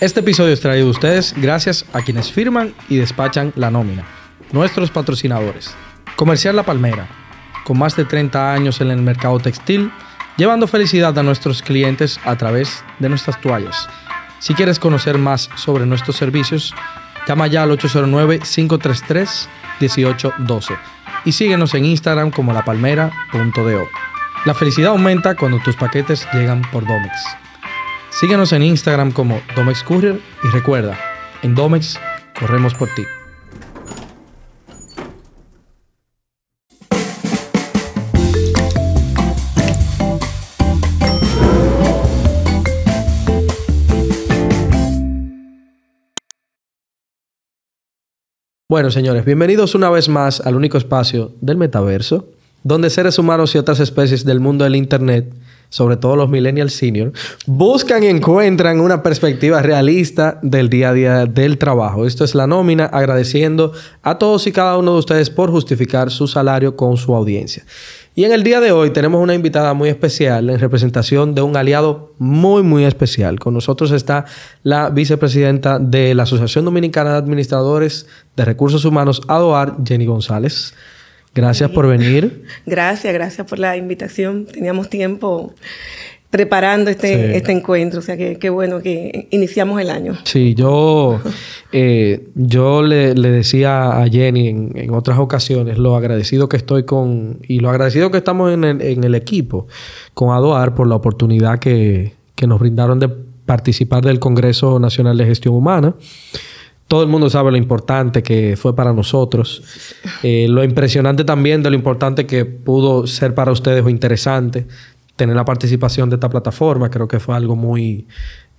Este episodio es traído a ustedes gracias a quienes firman y despachan la nómina, nuestros patrocinadores. Comercial La Palmera, con más de 30 años en el mercado textil, llevando felicidad a nuestros clientes a través de nuestras toallas. Si quieres conocer más sobre nuestros servicios, llama ya al 809-533-1812 y síguenos en Instagram como lapalmera.do. La felicidad aumenta cuando tus paquetes llegan por Domex. Síguenos en Instagram como DomexCourier y recuerda, en Domex corremos por ti. Bueno, señores, bienvenidos una vez más al único espacio del metaverso, donde seres humanos y otras especies del mundo del Internet sobre todo los millennials senior, buscan y encuentran una perspectiva realista del día a día del trabajo. Esto es la nómina, agradeciendo a todos y cada uno de ustedes por justificar su salario con su audiencia. Y en el día de hoy tenemos una invitada muy especial en representación de un aliado muy, muy especial. Con nosotros está la vicepresidenta de la Asociación Dominicana de Administradores de Recursos Humanos, ADOAR, Jenny González. Gracias por venir. Gracias, gracias por la invitación. Teníamos tiempo preparando este, este encuentro, o sea que qué bueno que iniciamos el año. Sí, yo, eh, yo le, decía a Jenny en, otras ocasiones lo agradecido que estoy con, y lo agradecido que estamos en el, equipo, con Adoar por la oportunidad que, que nos brindaron de participar del Congreso Nacional de Gestión Humana todo el mundo sabe lo importante que fue para nosotros, eh, lo impresionante también de lo importante que pudo ser para ustedes o interesante tener la participación de esta plataforma, creo que fue algo muy,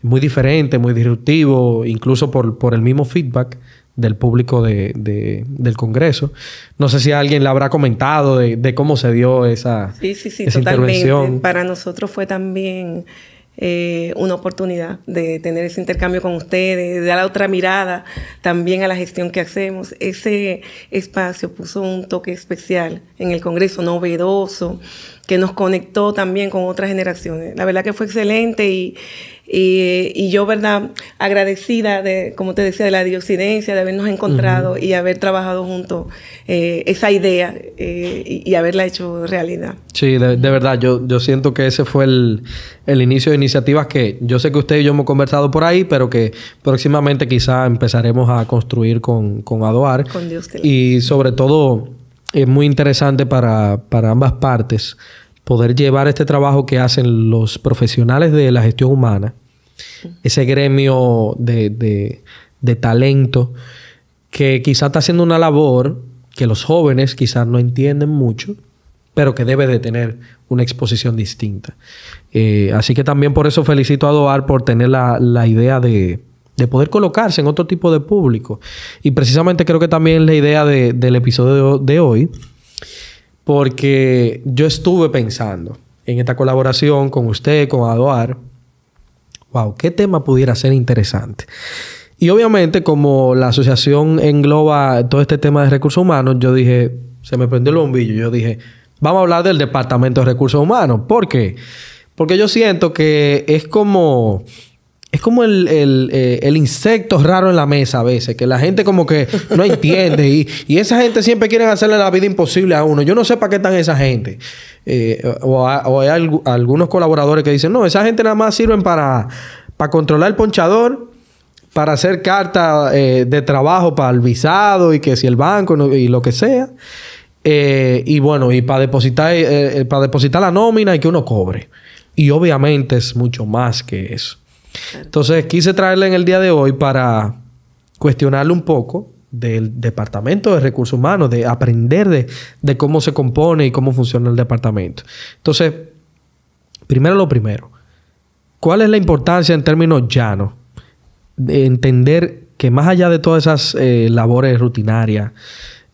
muy diferente, muy disruptivo, incluso por, por el mismo feedback del público del Congreso. No sé si alguien le habrá comentado de, cómo se dio esa, sí, sí, sí, Para nosotros fue también eh, una oportunidad de tener ese intercambio con ustedes, de dar otra mirada también a la gestión que hacemos. Ese espacio puso un toque especial en el Congreso, novedoso, que nos conectó también con otras generaciones. La verdad que fue excelente y y, yo, ¿verdad? Agradecida de, como te decía, de la diocidencia, de habernos encontrado y haber trabajado juntos eh, esa idea eh, y, haberla hecho realidad. Sí, de, verdad, yo, yo siento que ese fue el, inicio de iniciativas que yo sé que usted y yo hemos conversado por ahí, pero que próximamente quizá empezaremos a construir con, con Adoar. Y sobre todo, es muy interesante para ambas partes poder llevar este trabajo que hacen los profesionales de la gestión humana ese gremio de, talento que quizá está haciendo una labor que los jóvenes quizás no entienden mucho, pero que debe de tener una exposición distinta. Eh, así que también por eso felicito a Doar por tener la, idea de, poder colocarse en otro tipo de público. Y precisamente creo que también la idea del episodio de hoy, porque yo estuve pensando en esta colaboración con usted, con Adoar, wow, ¿qué tema pudiera ser interesante? Y obviamente, como la asociación engloba todo este tema de recursos humanos, yo dije, se me prendió el bombillo. Yo dije, vamos a hablar del Departamento de Recursos Humanos. ¿Por qué? Porque yo siento que es como es como eh, el, insecto raro en la mesa a veces, que la gente como que no entiende y, esa gente siempre quieren hacerle la vida imposible a uno. Yo no sé para qué están esa gente. Eh, o, hay algunos colaboradores que dicen, no, esa gente nada más sirven para, para controlar el ponchador, para hacer carta eh, de trabajo para el visado y que si el banco y lo que sea. y bueno, y para depositar, para depositar la nómina y que uno cobre. Y obviamente es mucho más que eso. Entonces quise traerle en el día de hoy para cuestionarle un poco del Departamento de Recursos Humanos, de aprender de, cómo se compone y cómo funciona el departamento. Entonces, primero lo primero, ¿cuál es la importancia en términos llanos de entender que más allá de todas esas eh, labores rutinarias,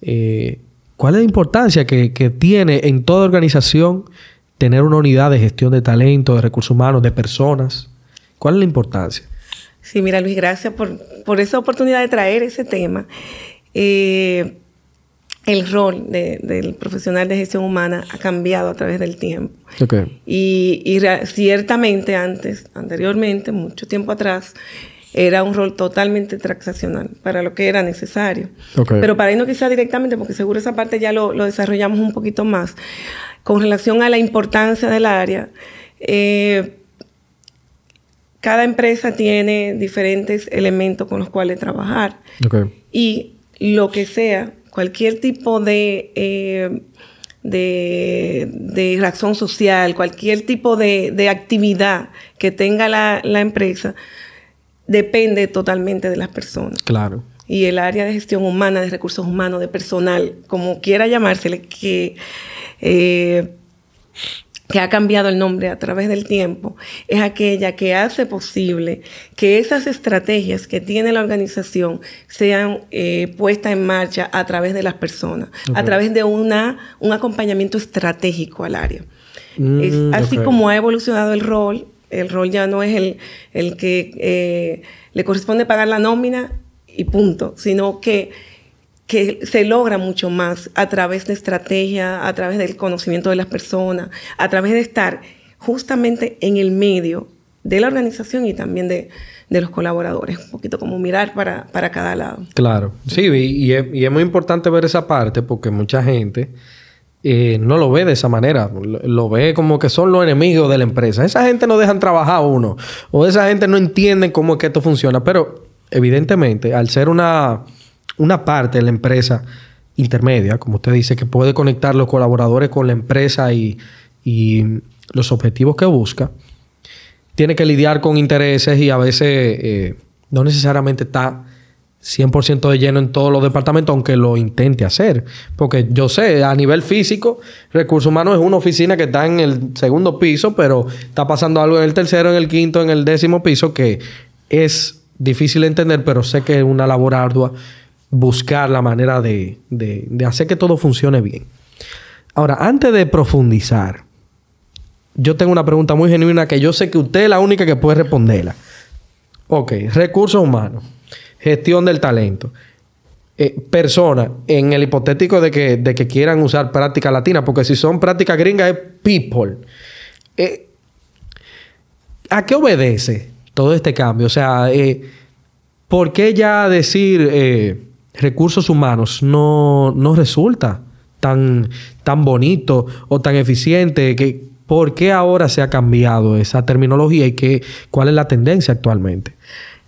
eh, ¿cuál es la importancia que, que tiene en toda organización tener una unidad de gestión de talento, de recursos humanos, de personas? ¿Cuál es la importancia? Sí, mira Luis, gracias por, esa oportunidad de traer ese tema. Eh, el rol del profesional de gestión humana ha cambiado a través del tiempo. Y, ciertamente antes, anteriormente, mucho tiempo atrás, era un rol totalmente transaccional para lo que era necesario. Pero para irnos quizá directamente, porque seguro esa parte ya lo, desarrollamos un poquito más, con relación a la importancia del área. Eh, cada empresa tiene diferentes elementos con los cuales trabajar. Y lo que sea, cualquier tipo de, eh, de, de, razón social, cualquier tipo de, actividad que tenga la, empresa, depende totalmente de las personas. Claro. Y el área de gestión humana, de recursos humanos, de personal, como quiera llamársele, que eh, que ha cambiado el nombre a través del tiempo, es aquella que hace posible que esas estrategias que tiene la organización sean eh, puestas en marcha a través de las personas, a través de una, un acompañamiento estratégico al área. Mm, así como ha evolucionado el rol, el rol ya no es el, que eh, le corresponde pagar la nómina y punto, sino que que se logra mucho más a través de estrategia, a través del conocimiento de las personas, a través de estar justamente en el medio de la organización y también de, los colaboradores, un poquito como mirar para, cada lado. Claro, sí, y, es, muy importante ver esa parte porque mucha gente eh, no lo ve de esa manera, lo, ve como que son los enemigos de la empresa. Esa gente no dejan trabajar a uno, o esa gente no entiende cómo es que esto funciona, pero evidentemente al ser una una parte de la empresa intermedia, como usted dice, que puede conectar los colaboradores con la empresa y, los objetivos que busca, tiene que lidiar con intereses y a veces eh, no necesariamente está 100% de lleno en todos los departamentos, aunque lo intente hacer. Porque yo sé, a nivel físico, Recursos Humanos es una oficina que está en el segundo piso, pero está pasando algo en el tercero, en el quinto, en el décimo piso, que es difícil de entender, pero sé que es una labor ardua buscar la manera de, hacer que todo funcione bien. Ahora, antes de profundizar, yo tengo una pregunta muy genuina que yo sé que usted es la única que puede responderla. Ok, recursos humanos, gestión del talento. Eh, personas, en el hipotético de que, de que quieran usar práctica latina, porque si son prácticas gringas es people. Eh, ¿A qué obedece todo este cambio? O sea, eh, ¿por qué ya decir recursos humanos no, no resulta tan, tan bonito o tan eficiente. Que, ¿Por qué ahora se ha cambiado esa terminología y qué, cuál es la tendencia actualmente?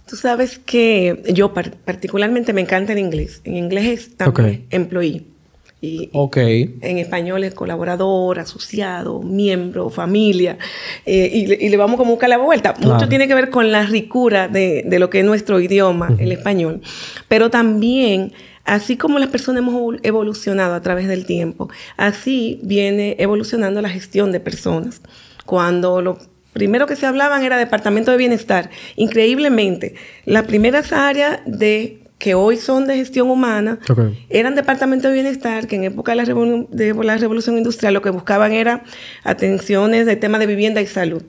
Tú sabes que yo particularmente me encanta el inglés. En inglés es también employee. Y, En español es colaborador, asociado, miembro, familia. Eh, y, le, vamos como buscar la vuelta. Mucho tiene que ver con la ricura de, lo que es nuestro idioma, el español. Pero también, así como las personas hemos evolucionado a través del tiempo, así viene evolucionando la gestión de personas. Cuando lo primero que se hablaban era departamento de bienestar. Increíblemente, las primeras áreas de que hoy son de gestión humana, eran departamentos de bienestar que en época de la, de la revolución industrial lo que buscaban era atenciones de tema de vivienda y salud.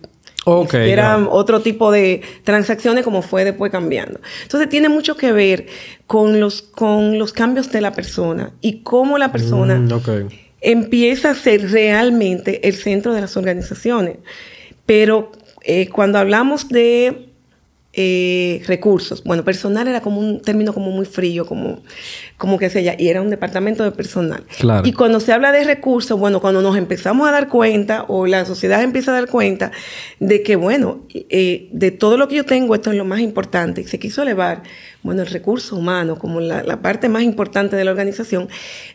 Okay, eran otro tipo de transacciones como fue después cambiando. Entonces tiene mucho que ver con los, con los cambios de la persona y cómo la persona mm, empieza a ser realmente el centro de las organizaciones. Pero eh, cuando hablamos de eh, recursos. Bueno, personal era como un término como muy frío, como, como que se ya y era un departamento de personal. Y cuando se habla de recursos, bueno, cuando nos empezamos a dar cuenta, o la sociedad empieza a dar cuenta, de que, bueno, eh, de todo lo que yo tengo, esto es lo más importante, y se quiso elevar, bueno, el recurso humano como la, parte más importante de la organización,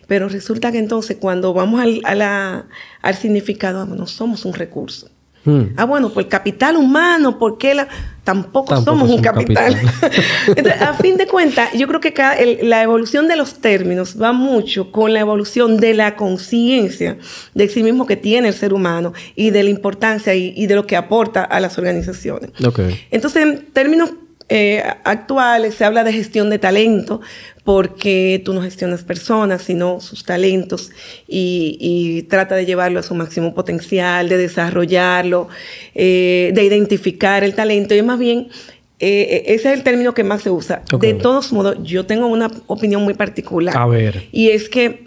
pero resulta que entonces cuando vamos al, a al significado, no somos un recurso. Mm. Ah, bueno, pues el capital humano, porque la... Tampoco, somos un capital. Entonces, a fin de cuentas, yo creo que la evolución de los términos va mucho con la evolución de la conciencia de sí mismo que tiene el ser humano y de la importancia y, de lo que aporta a las organizaciones. Entonces, en términos eh, actuales se habla de gestión de talento, porque tú no gestionas personas, sino sus talentos y, trata de llevarlo a su máximo potencial, de desarrollarlo, eh, de identificar el talento. Y más bien, eh, ese es el término que más se usa. De todos modos, yo tengo una opinión muy particular. A ver. Y es que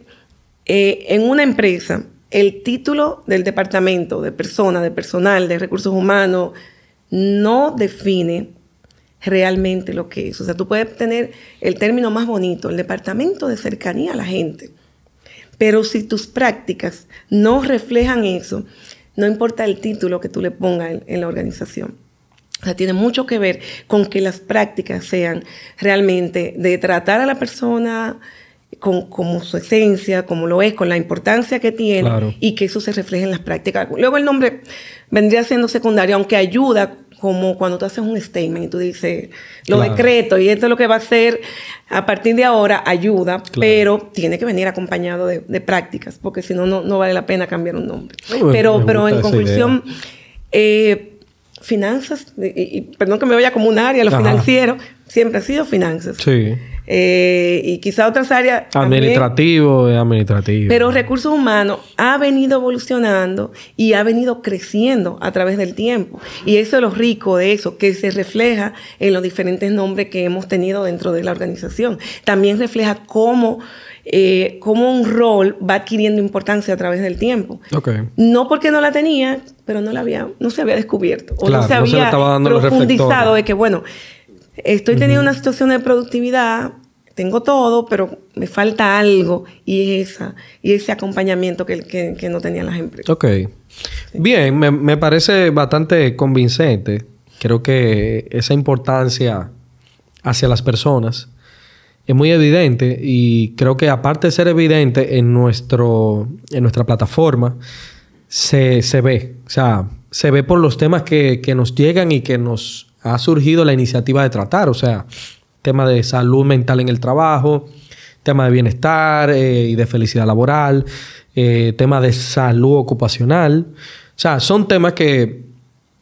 en una empresa, el título del departamento de persona, de personal, de recursos humanos, no define realmente lo que es. O sea, tú puedes tener el término más bonito, el departamento de cercanía a la gente. Pero si tus prácticas no reflejan eso, no importa el título que tú le pongas en, la organización. O sea, tiene mucho que ver con que las prácticas sean realmente de tratar a la persona, como su esencia, como lo es, con la importancia que tiene y que eso se refleje en las prácticas. Luego el nombre vendría siendo secundario, aunque ayuda como cuando tú haces un statement y tú dices, lo decreto y esto es lo que va a ser a partir de ahora, ayuda, pero tiene que venir acompañado de, prácticas, porque si no, no vale la pena cambiar un nombre. pero pero en conclusión, eh, finanzas, y, perdón que me vaya como un área, lo financiero, siempre ha sido finanzas. Sí. Eh, y quizá otras áreas. Administrativo, administrativo. Pero recursos humanos ha venido evolucionando y ha venido creciendo a través del tiempo. Y eso es lo rico de eso, que se refleja en los diferentes nombres que hemos tenido dentro de la organización. También refleja cómo eh, un rol va adquiriendo importancia a través del tiempo. No porque no la tenía, pero no la había, no se había descubierto o no se había profundizado de que, bueno, estoy teniendo una situación de productividad, tengo todo, pero me falta algo y es esa, y ese acompañamiento que, no tenían las empresas. Ok. Bien, me, parece bastante convincente. Creo que esa importancia hacia las personas es muy evidente y creo que aparte de ser evidente en, nuestro, en nuestra plataforma, se, se ve, o sea, se ve por los temas que nos llegan y que nos ha surgido la iniciativa de tratar, o sea, tema de salud mental en el trabajo, tema de bienestar eh, y de felicidad laboral, eh, tema de salud ocupacional. O sea, son temas que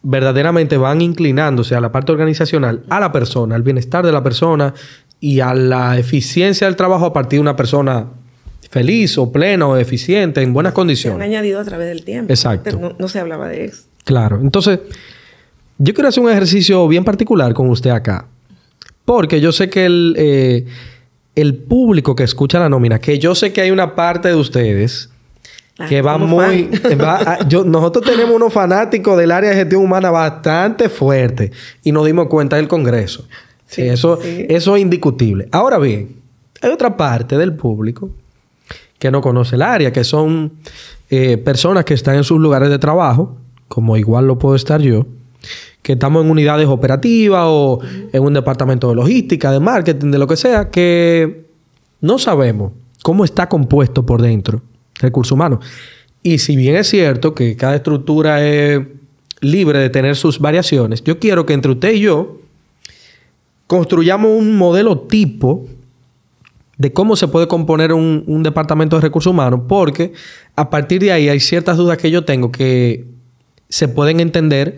verdaderamente van inclinándose a la parte organizacional, a la persona, al bienestar de la persona y a la eficiencia del trabajo a partir de una persona feliz o plena o eficiente, en buenas condiciones. han añadido a través del tiempo. Exacto. no se hablaba de eso. Claro. Entonces, yo quiero hacer un ejercicio bien particular con usted acá. Porque yo sé que el, eh, público que escucha la nómina, que yo sé que hay una parte de ustedes que va muy... nosotros tenemos unos fanáticos del área de gestión humana bastante fuerte y nos dimos cuenta del Congreso. eso, es indiscutible. Ahora bien, hay otra parte del público que no conoce el área, que son eh, personas que están en sus lugares de trabajo, como igual lo puedo estar yo, que estamos en unidades operativas o en un departamento de logística, de marketing, de lo que sea, que no sabemos cómo está compuesto por dentro recursos humanos. Y si bien es cierto que cada estructura es libre de tener sus variaciones, yo quiero que entre usted y yo construyamos un modelo tipo de cómo se puede componer un, un, departamento de recursos humanos, porque a partir de ahí hay ciertas dudas que yo tengo que se pueden entender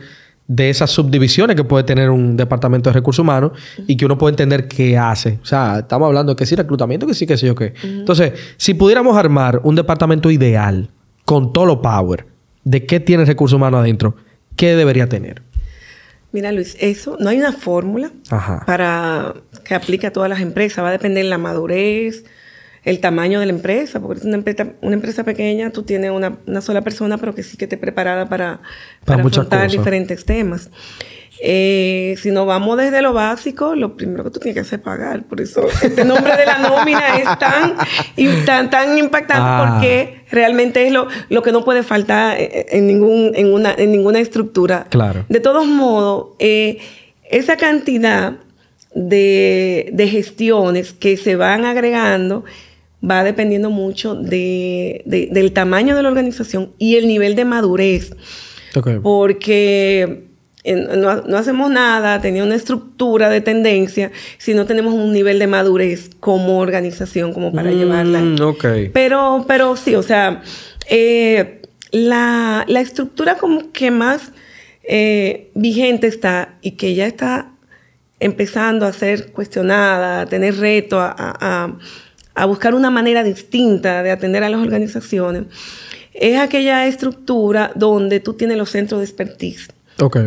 de esas subdivisiones que puede tener un departamento de recursos humanos y que uno puede entender qué hace. O sea, estamos hablando de que sí, reclutamiento, que sí, que sí yo qué. Entonces, si pudiéramos armar un departamento ideal con todo lo power de qué tiene recursos humanos adentro, ¿qué debería tener? Mira, Luis, eso no hay una fórmula para que aplique a todas las empresas. Va a depender de la madurez, el tamaño de la empresa, porque una empresa, una empresa pequeña, tú tienes una, sola persona, pero que sí que esté preparada para, para, diferentes temas. Eh, si nos vamos desde lo básico, lo primero que tú tienes que hacer es pagar. Por eso este nombre de la nómina es tan, impactante ah. porque realmente es lo, lo, que no puede faltar en, ningún, en, ninguna estructura. De todos modos, eh, esa cantidad de, de gestiones que se van agregando va dependiendo mucho de, del tamaño de la organización y el nivel de madurez. Porque no, hacemos nada, tenía una estructura de tendencia, si no tenemos un nivel de madurez como organización, como para mm, llevarla. Pero, pero sí, o sea, eh, la, estructura como que más eh, vigente está y que ya está empezando a ser cuestionada, a tener reto, a a buscar una manera distinta de atender a las organizaciones, es aquella estructura donde tú tienes los centros de expertise.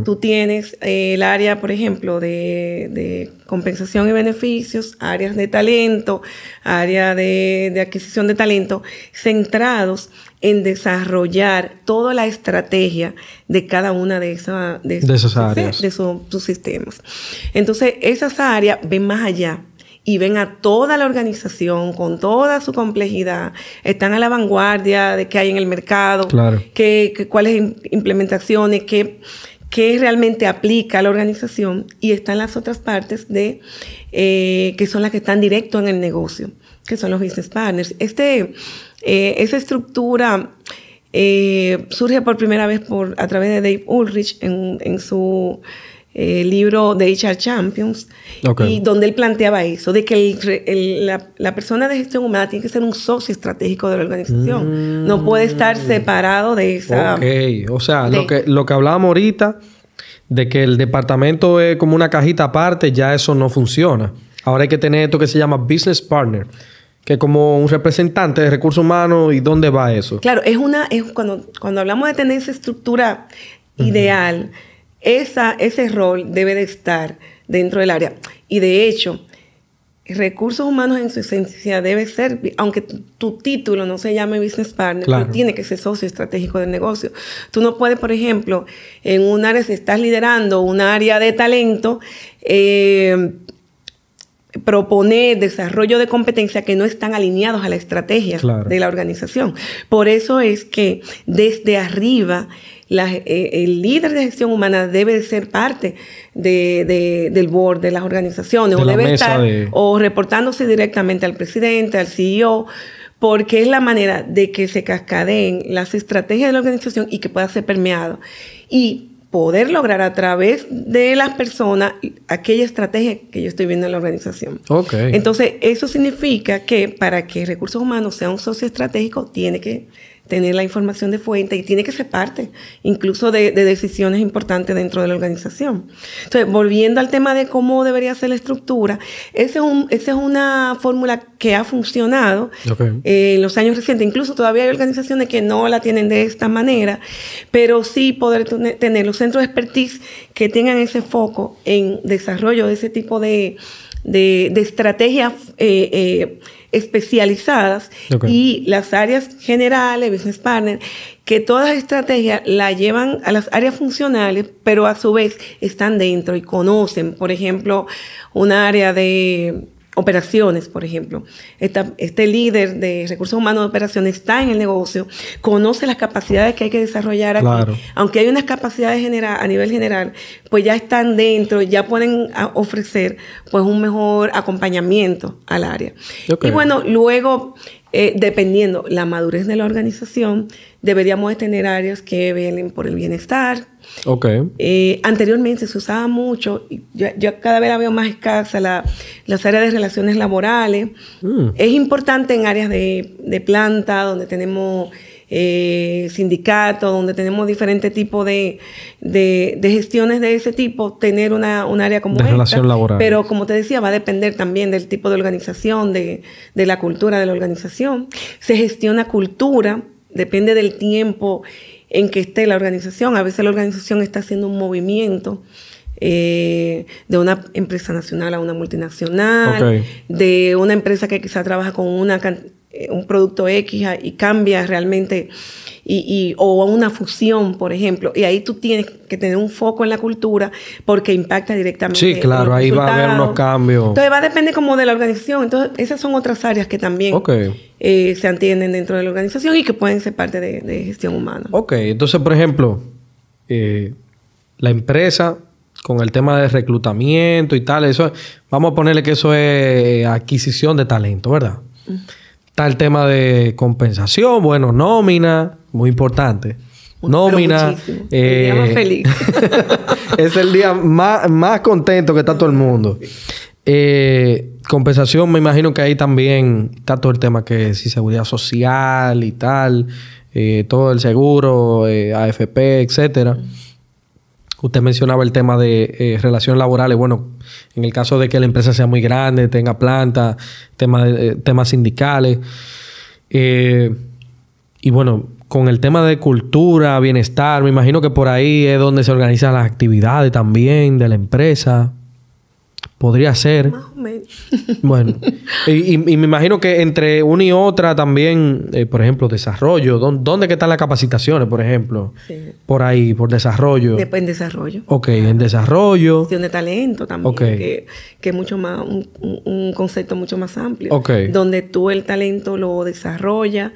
Tú tienes eh, el área, por ejemplo, de, compensación y beneficios, áreas de talento, área de, adquisición de talento, centrados en desarrollar toda la estrategia de cada una de, esa, esas áreas. De sus sistemas. Entonces, esas áreas ven más allá y ven a toda la organización con toda su complejidad, están a la vanguardia de qué hay en el mercado, claro. qué, cuáles implementaciones, qué, qué realmente aplica la organización y están las otras partes de eh, que son las que están directo en el negocio, que son los business partners. Este, eh, esa estructura eh, surge por primera vez por, a través de Dave Ulrich en, en su el eh, libro de HR Champions, y donde él planteaba eso, de que la, persona de gestión humana tiene que ser un socio estratégico de la organización, no mm. puede estar separado de esa... Ok, o sea, lo, que, lo que hablábamos ahorita, de que el departamento es como una cajita aparte, ya eso no funciona. Ahora hay que tener esto que se llama business partner que como un representante de recursos humanos y dónde va eso. Claro, es una cuando hablamos de tener esa estructura ideal ese rol debe de estar dentro del área. Y de hecho, recursos humanos en su esencia debe ser, aunque tu, título no se llame business partner, tiene que ser socio estratégico del negocio. Tú no puedes, por ejemplo, en un área, si estás liderando un área de talento, eh, proponer desarrollo de competencia que no están alineados a la estrategia de la organización. Por eso es que desde arriba eh, el líder de gestión humana debe ser parte del board de las organizaciones o debe estar o reportándose directamente al presidente, al CEO, porque es la manera de que se cascaden las estrategias de la organización y que pueda ser permeado. Y poder lograr a través de las personas aquella estrategia que yo estoy viendo en la organización. Entonces, eso significa que para que recursos humanos sea un socio estratégico, tiene que tener la información de fuente y tiene que ser parte incluso de, decisiones importantes dentro de la organización. Entonces, volviendo al tema de cómo debería ser la estructura, esa es, una fórmula que ha funcionado en los años recientes. Incluso todavía hay organizaciones que no la tienen de esta manera, pero sí poder tener los centros de expertise que tengan ese foco en desarrollo de ese tipo de, estrategias. Eh, eh, especializadas y las áreas generales, business partner, que todas las estrategias la llevan a las áreas funcionales, pero a su vez están dentro y conocen, por ejemplo, un área de operaciones, por ejemplo. Esta, este líder de recursos humanos de operaciones está en el negocio, conoce las capacidades que hay que desarrollar Aunque hay unas capacidades general, a nivel general, pues ya están dentro, ya pueden ah, ofrecer pues un mejor acompañamiento al área. Y bueno, luego eh, dependiendo la madurez de la organización, deberíamos tener áreas que velen por el bienestar. Okay. Eh, anteriormente se usaba mucho, y yo, cada vez la veo más escasa, las áreas de relaciones laborales. Mm. Es importante en áreas de planta, donde tenemos eh, sindicatos, donde tenemos diferentes tipos de, gestiones de ese tipo, tener una, un área como Pero como te decía, va a depender también del tipo de organización, de, la cultura de la organización. Se gestiona cultura, depende del tiempo en que esté la organización. A veces la organización está haciendo un movimiento. Eh, de una empresa nacional a una multinacional, de una empresa que quizá trabaja con una eh, un producto X ah, y cambia realmente, y, y, o una fusión, por ejemplo, y ahí tú tienes que tener un foco en la cultura porque impacta directamente. Sí, claro, ahí va a haber unos cambios. Entonces va a depender como de la organización. Entonces esas son otras áreas que también eh, se entienden dentro de la organización y que pueden ser parte de, gestión humana. Ok, entonces, por ejemplo, eh, la empresa con el tema de reclutamiento y tal, eso, vamos a ponerle que eso es adquisición de talento, ¿verdad? el tema de compensación, bueno, nómina, muy importante. Nómina. Eh, es el día más, contento que está todo el mundo. Eh, compensación, me imagino que ahí también está todo el tema que si seguridad social y tal, eh, todo el seguro, AFP, etcétera. Usted mencionaba el tema de eh, relaciones laborales. Bueno, en el caso de que la empresa sea muy grande, tenga planta, tema eh, temas sindicales. Eh, y bueno, con el tema de cultura, bienestar, me imagino que por ahí es donde se organizan las actividades también de la empresa. Podría ser. Más o menos. Bueno. y, me imagino que entre una y otra también, eh, por ejemplo, desarrollo. ¿Dónde, que están las capacitaciones, por ejemplo? Sí. Por ahí, por desarrollo. Después en desarrollo. Ok, en desarrollo. Cuestión de talento también. Ok. Que, es mucho más, un, un, concepto mucho más amplio. Ok. Donde tú el talento lo desarrollas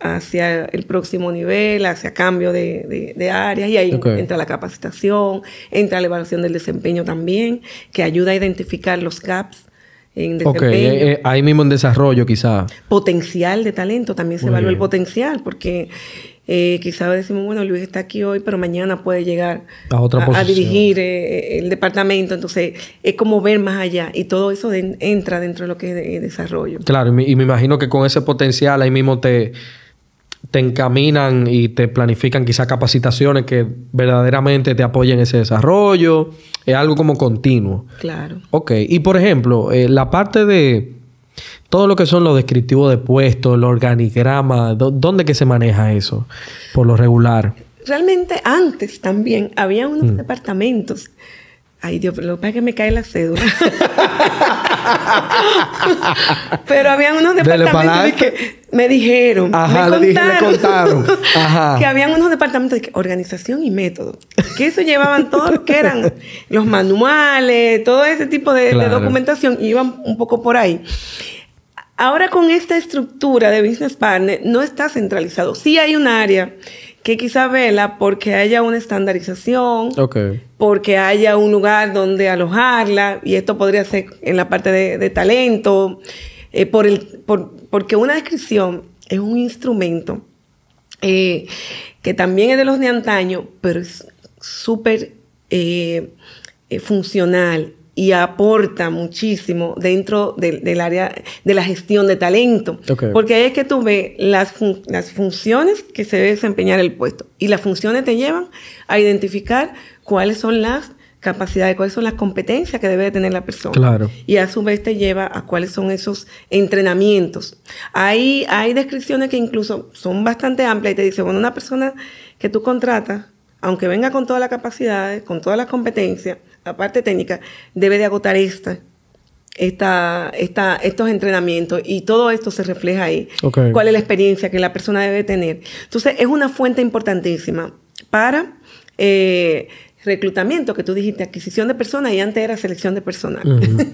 hacia el próximo nivel, hacia cambio de, de, áreas, y ahí entra la capacitación, entra la evaluación del desempeño también, que ayuda a identificar los gaps en desempeño. Eh, eh, ahí mismo en desarrollo quizá. Potencial de talento, también se evalúa el potencial, porque eh, decimos, bueno, Luis está aquí hoy, pero mañana puede llegar a, dirigir eh, el departamento. Entonces, es como ver más allá y todo eso entra dentro de lo que es desarrollo. Claro, y me imagino que con ese potencial ahí mismo te te encaminan y te planifican quizás capacitaciones que verdaderamente te apoyen ese desarrollo. Es algo como continuo. Claro. Ok. Y por ejemplo, eh, la parte de todo lo que son los descriptivos de puestos, el organigrama, ¿dónde que se maneja eso por lo regular? Realmente antes también había unos mm. departamentos Ay, Dios, lo que pasa es que me cae la cédula. pero había unos departamentos que me dijeron. me contaron. que habían unos departamentos de organización y método. Que eso llevaban todo lo que eran los manuales, todo ese tipo de, documentación, y iban un poco por ahí. Ahora con esta estructura de Business Partner no está centralizado. Sí hay un área que quizá vela porque haya una estandarización, okay porque haya un lugar donde alojarla, y esto podría ser en la parte de, talento, eh, por el, porque una descripción es un instrumento eh, que también es de los de antaño, pero es súper eh, funcional y aporta muchísimo dentro del área de la gestión de talento. Porque ahí es que tú ves las, las funciones que se debe desempeñar el puesto y las funciones te llevan a identificar cuáles son las capacidades, cuáles son las competencias que debe tener la persona. Claro. Y a su vez te lleva a cuáles son esos entrenamientos. Hay, hay descripciones que incluso son bastante amplias y te dice, bueno, una persona que tú contratas, aunque venga con todas las capacidades, con todas las competencias, la parte técnica, debe de agotar esta. Esta, esta, estos entrenamientos y todo esto se refleja ahí. ¿Cuál es la experiencia que la persona debe tener? Entonces, es una fuente importantísima para eh, reclutamiento, que tú dijiste adquisición de personas y antes era selección de personal.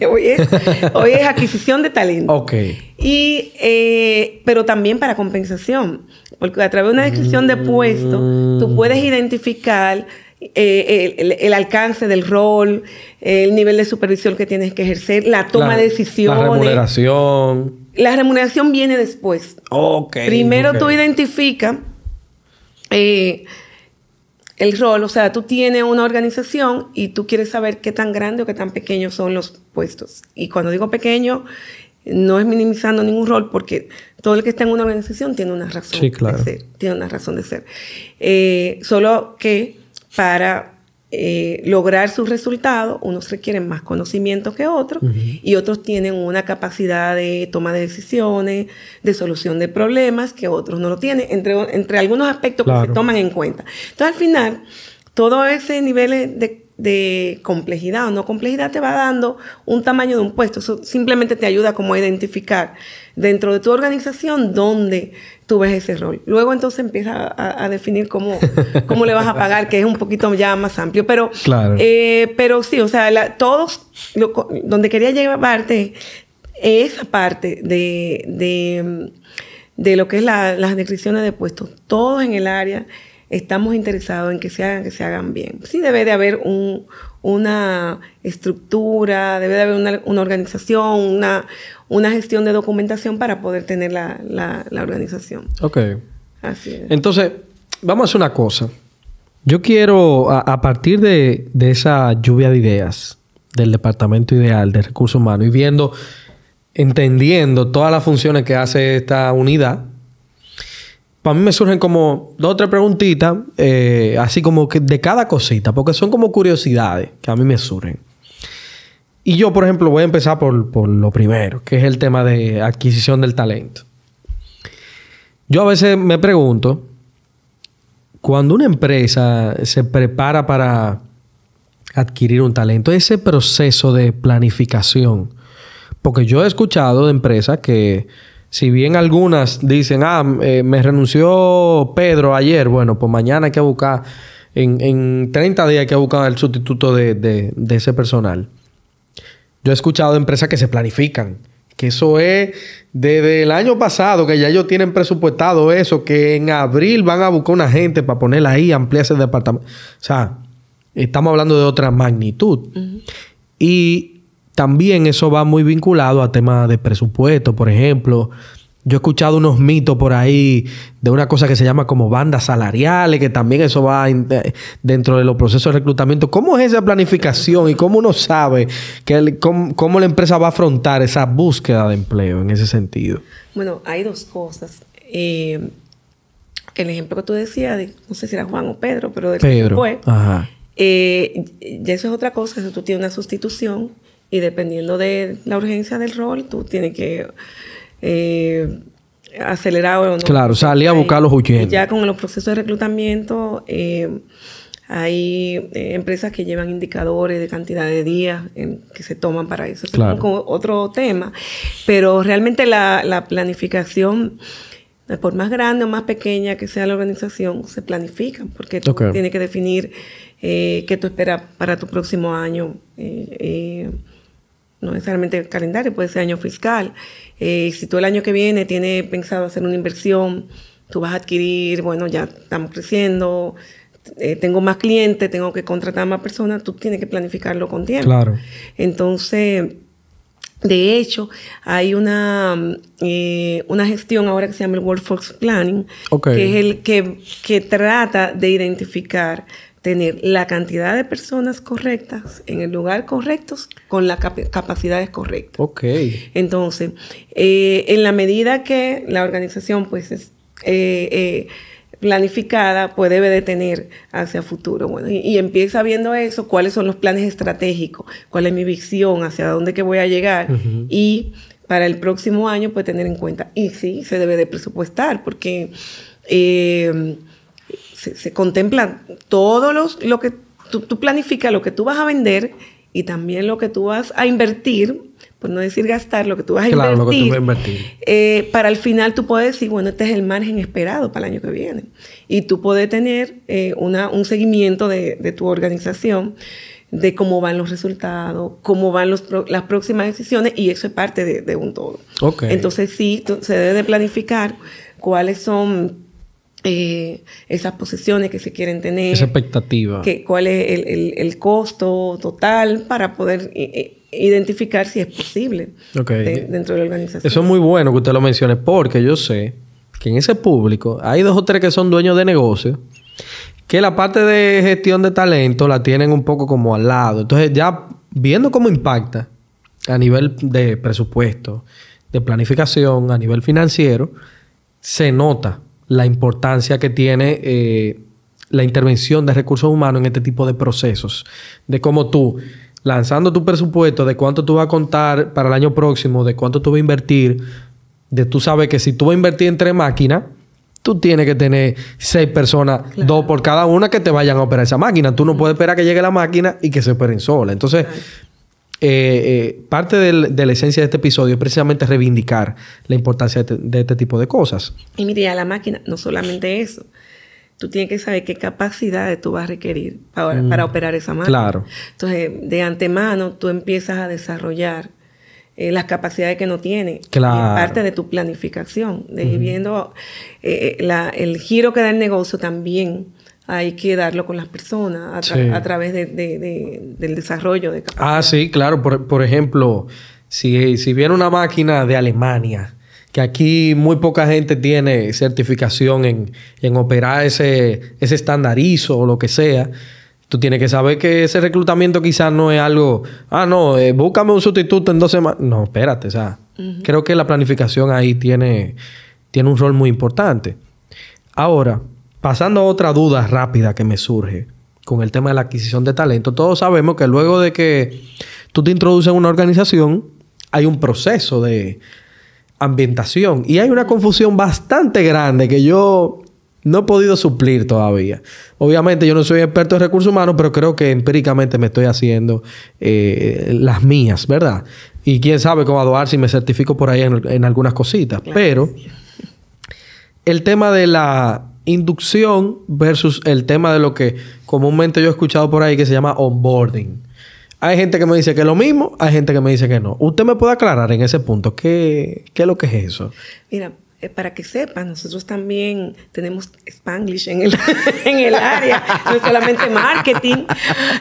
hoy, es, adquisición de talento. Ok. Y, eh, pero también para compensación, porque a través de una descripción de puesto, tú mm. puedes identificar eh, el, alcance del rol, el nivel de supervisión que tienes que ejercer, la toma de decisiones. La remuneración. La remuneración viene después. Ok. Primero tú identificas... Eh, el rol, o sea, tú tienes una organización y tú quieres saber qué tan grande o qué tan pequeño son los puestos. Y cuando digo pequeño, no es minimizando ningún rol porque todo el que está en una organización tiene una razón de ser. Tiene una razón de ser. Eh, solo que para eh, lograr sus resultados, unos requieren más conocimiento que otros y otros tienen una capacidad de toma de decisiones, de solución de problemas que otros no lo tienen, entre, entre algunos aspectos que se toman en cuenta. Entonces, al final, todo ese nivel de, complejidad o no complejidad te va dando un tamaño de un puesto. Eso simplemente te ayuda como a identificar dentro de tu organización donde tú ves ese rol. Luego entonces empieza a, definir cómo, cómo le vas a pagar, que es un poquito ya más amplio. Pero, eh, pero sí, o sea, todos, donde quería llevarte esa parte de, de, de lo que es las descripciones de puestos, todos en el área estamos interesados en que se hagan, que se hagan bien. Sí debe de haber un, una estructura, debe de haber una, organización, una, gestión de documentación para poder tener la, organización. Ok. Así es. Entonces, vamos a hacer una cosa. Yo quiero, a, partir de, de, esa lluvia de ideas del Departamento Ideal de Recursos Humanos y viendo, entendiendo todas las funciones que hace esta unidad, para mí me surgen como dos o tres preguntitas, eh, así como que de cada cosita, porque son como curiosidades que a mí me surgen. Y yo, por ejemplo, voy a empezar por, por lo primero, que es el tema de adquisición del talento. Yo a veces me pregunto, cuando una empresa se prepara para adquirir un talento, ese proceso de planificación, porque yo he escuchado de empresas que si bien algunas dicen, ah, eh, me renunció Pedro ayer, bueno, pues mañana hay que buscar, en, 30 días hay que buscar el sustituto de, ese personal. Yo he escuchado de empresas que se planifican, que eso es desde el año pasado, que ya ellos tienen presupuestado eso, que en abril van a buscar una gente para ponerla ahí, ampliar ese departamento. O sea, estamos hablando de otra magnitud. Y también eso va muy vinculado a temas de presupuesto, por ejemplo. Yo he escuchado unos mitos por ahí de una cosa que se llama como bandas salariales, que también eso va eh, dentro de los procesos de reclutamiento. ¿Cómo es esa planificación y cómo uno sabe que cómo, la empresa va a afrontar esa búsqueda de empleo en ese sentido? Bueno, hay dos cosas. Eh, el ejemplo que tú decías, de, no sé si era Juan o Pedro, pero de Pedro. fue, Ajá. Eh, ya eso es otra cosa, si tú tienes una sustitución y dependiendo de la urgencia del rol, tú tienes que eh, acelerar o no. Claro, salir a buscar los huyentes. Ya con los procesos de reclutamiento eh, hay eh, empresas que llevan indicadores de cantidad de días que se toman para eso. Claro. Es otro tema, pero realmente la, la planificación por más grande o más pequeña que sea la organización, se planifica. porque tú tienes que definir eh, qué tú esperas para tu próximo año no necesariamente el calendario, puede ser año fiscal. Eh, si tú el año que viene tienes pensado hacer una inversión, tú vas a adquirir, bueno, ya estamos creciendo, eh, tengo más clientes, tengo que contratar más personas, tú tienes que planificarlo con tiempo. Claro. Entonces, de hecho, hay una, eh, una gestión ahora que se llama el Workforce Planning, que es el que, que trata de identificar tener la cantidad de personas correctas en el lugar correctos, con las capacidades correctas. Ok. Entonces, eh, en la medida que la organización pues es eh, eh, planificada, pues debe de tener hacia futuro. Bueno, y, empieza viendo eso, cuáles son los planes estratégicos, cuál es mi visión, hacia dónde que voy a llegar y para el próximo año pues tener en cuenta. Y sí, se debe de presupuestar porque... Eh, se, contemplan contempla todo los, lo que tú, planificas, lo que tú vas a vender y también lo que tú vas a invertir, por no decir gastar, lo que tú vas a claro, invertir, lo que tú vas a invertir. Eh, para el final tú puedes decir, bueno, este es el margen esperado para el año que viene. Y tú puedes tener eh, una, un seguimiento de, tu organización, de cómo van los resultados, cómo van los, las próximas decisiones, y eso es parte de, un todo. Entonces sí, se debe de planificar cuáles son eh, esas posiciones que se quieren tener. Esa expectativa. cuál es el, costo total para poder eh, eh, identificar si es posible dentro de la organización. Eso es muy bueno que usted lo mencione porque yo sé que en ese público hay dos o tres que son dueños de negocios que la parte de gestión de talento la tienen un poco como al lado. Entonces ya viendo cómo impacta a nivel de presupuesto, de planificación, a nivel financiero, se nota la importancia que tiene eh, la intervención de recursos humanos en este tipo de procesos, de cómo tú, lanzando tu presupuesto, de cuánto tú vas a contar para el año próximo, de cuánto tú vas a invertir, de tú sabes que si tú vas a invertir en tres máquinas, tú tienes que tener seis personas, dos por cada una, que te vayan a operar esa máquina. Tú no puedes esperar que llegue la máquina y que se operen sola. Entonces, eh, eh, parte de la esencia de este episodio es precisamente reivindicar la importancia de, este, este tipo de cosas. Y mire, la máquina, no solamente eso. Tú tienes que saber qué capacidades tú vas a requerir para, mm. para operar esa máquina. Claro. Entonces, de antemano, tú empiezas a desarrollar eh, las capacidades que no tiene. Claro. parte de tu planificación. De la, el giro que da el negocio también hay que darlo con las personas a, través del desarrollo de Ah, sí, claro. Por, ejemplo, si, viene una máquina de Alemania, que aquí muy poca gente tiene certificación en, operar ese, ese estandarizo o lo que sea, tú tienes que saber que ese reclutamiento quizás no es algo, ah, no, eh, búscame un sustituto en dos semanas. No, espérate, o sea, creo que la planificación ahí tiene, tiene un rol muy importante. Ahora, Pasando a otra duda rápida que me surge con el tema de la adquisición de talento. Todos sabemos que luego de que tú te introduces en una organización, hay un proceso de ambientación y hay una confusión bastante grande que yo no he podido suplir todavía. Obviamente yo no soy experto en recursos humanos, pero creo que empíricamente me estoy haciendo eh, las mías, ¿verdad? Y quién sabe cómo aduar si me certifico por ahí en, algunas cositas. Pero el tema de la inducción versus el tema de lo que comúnmente yo he escuchado por ahí que se llama onboarding. Hay gente que me dice que es lo mismo, hay gente que me dice que no. ¿Usted me puede aclarar en ese punto qué, es lo que es eso? Mira, eh, para que sepan, nosotros también tenemos Spanglish en el, área, no solamente marketing,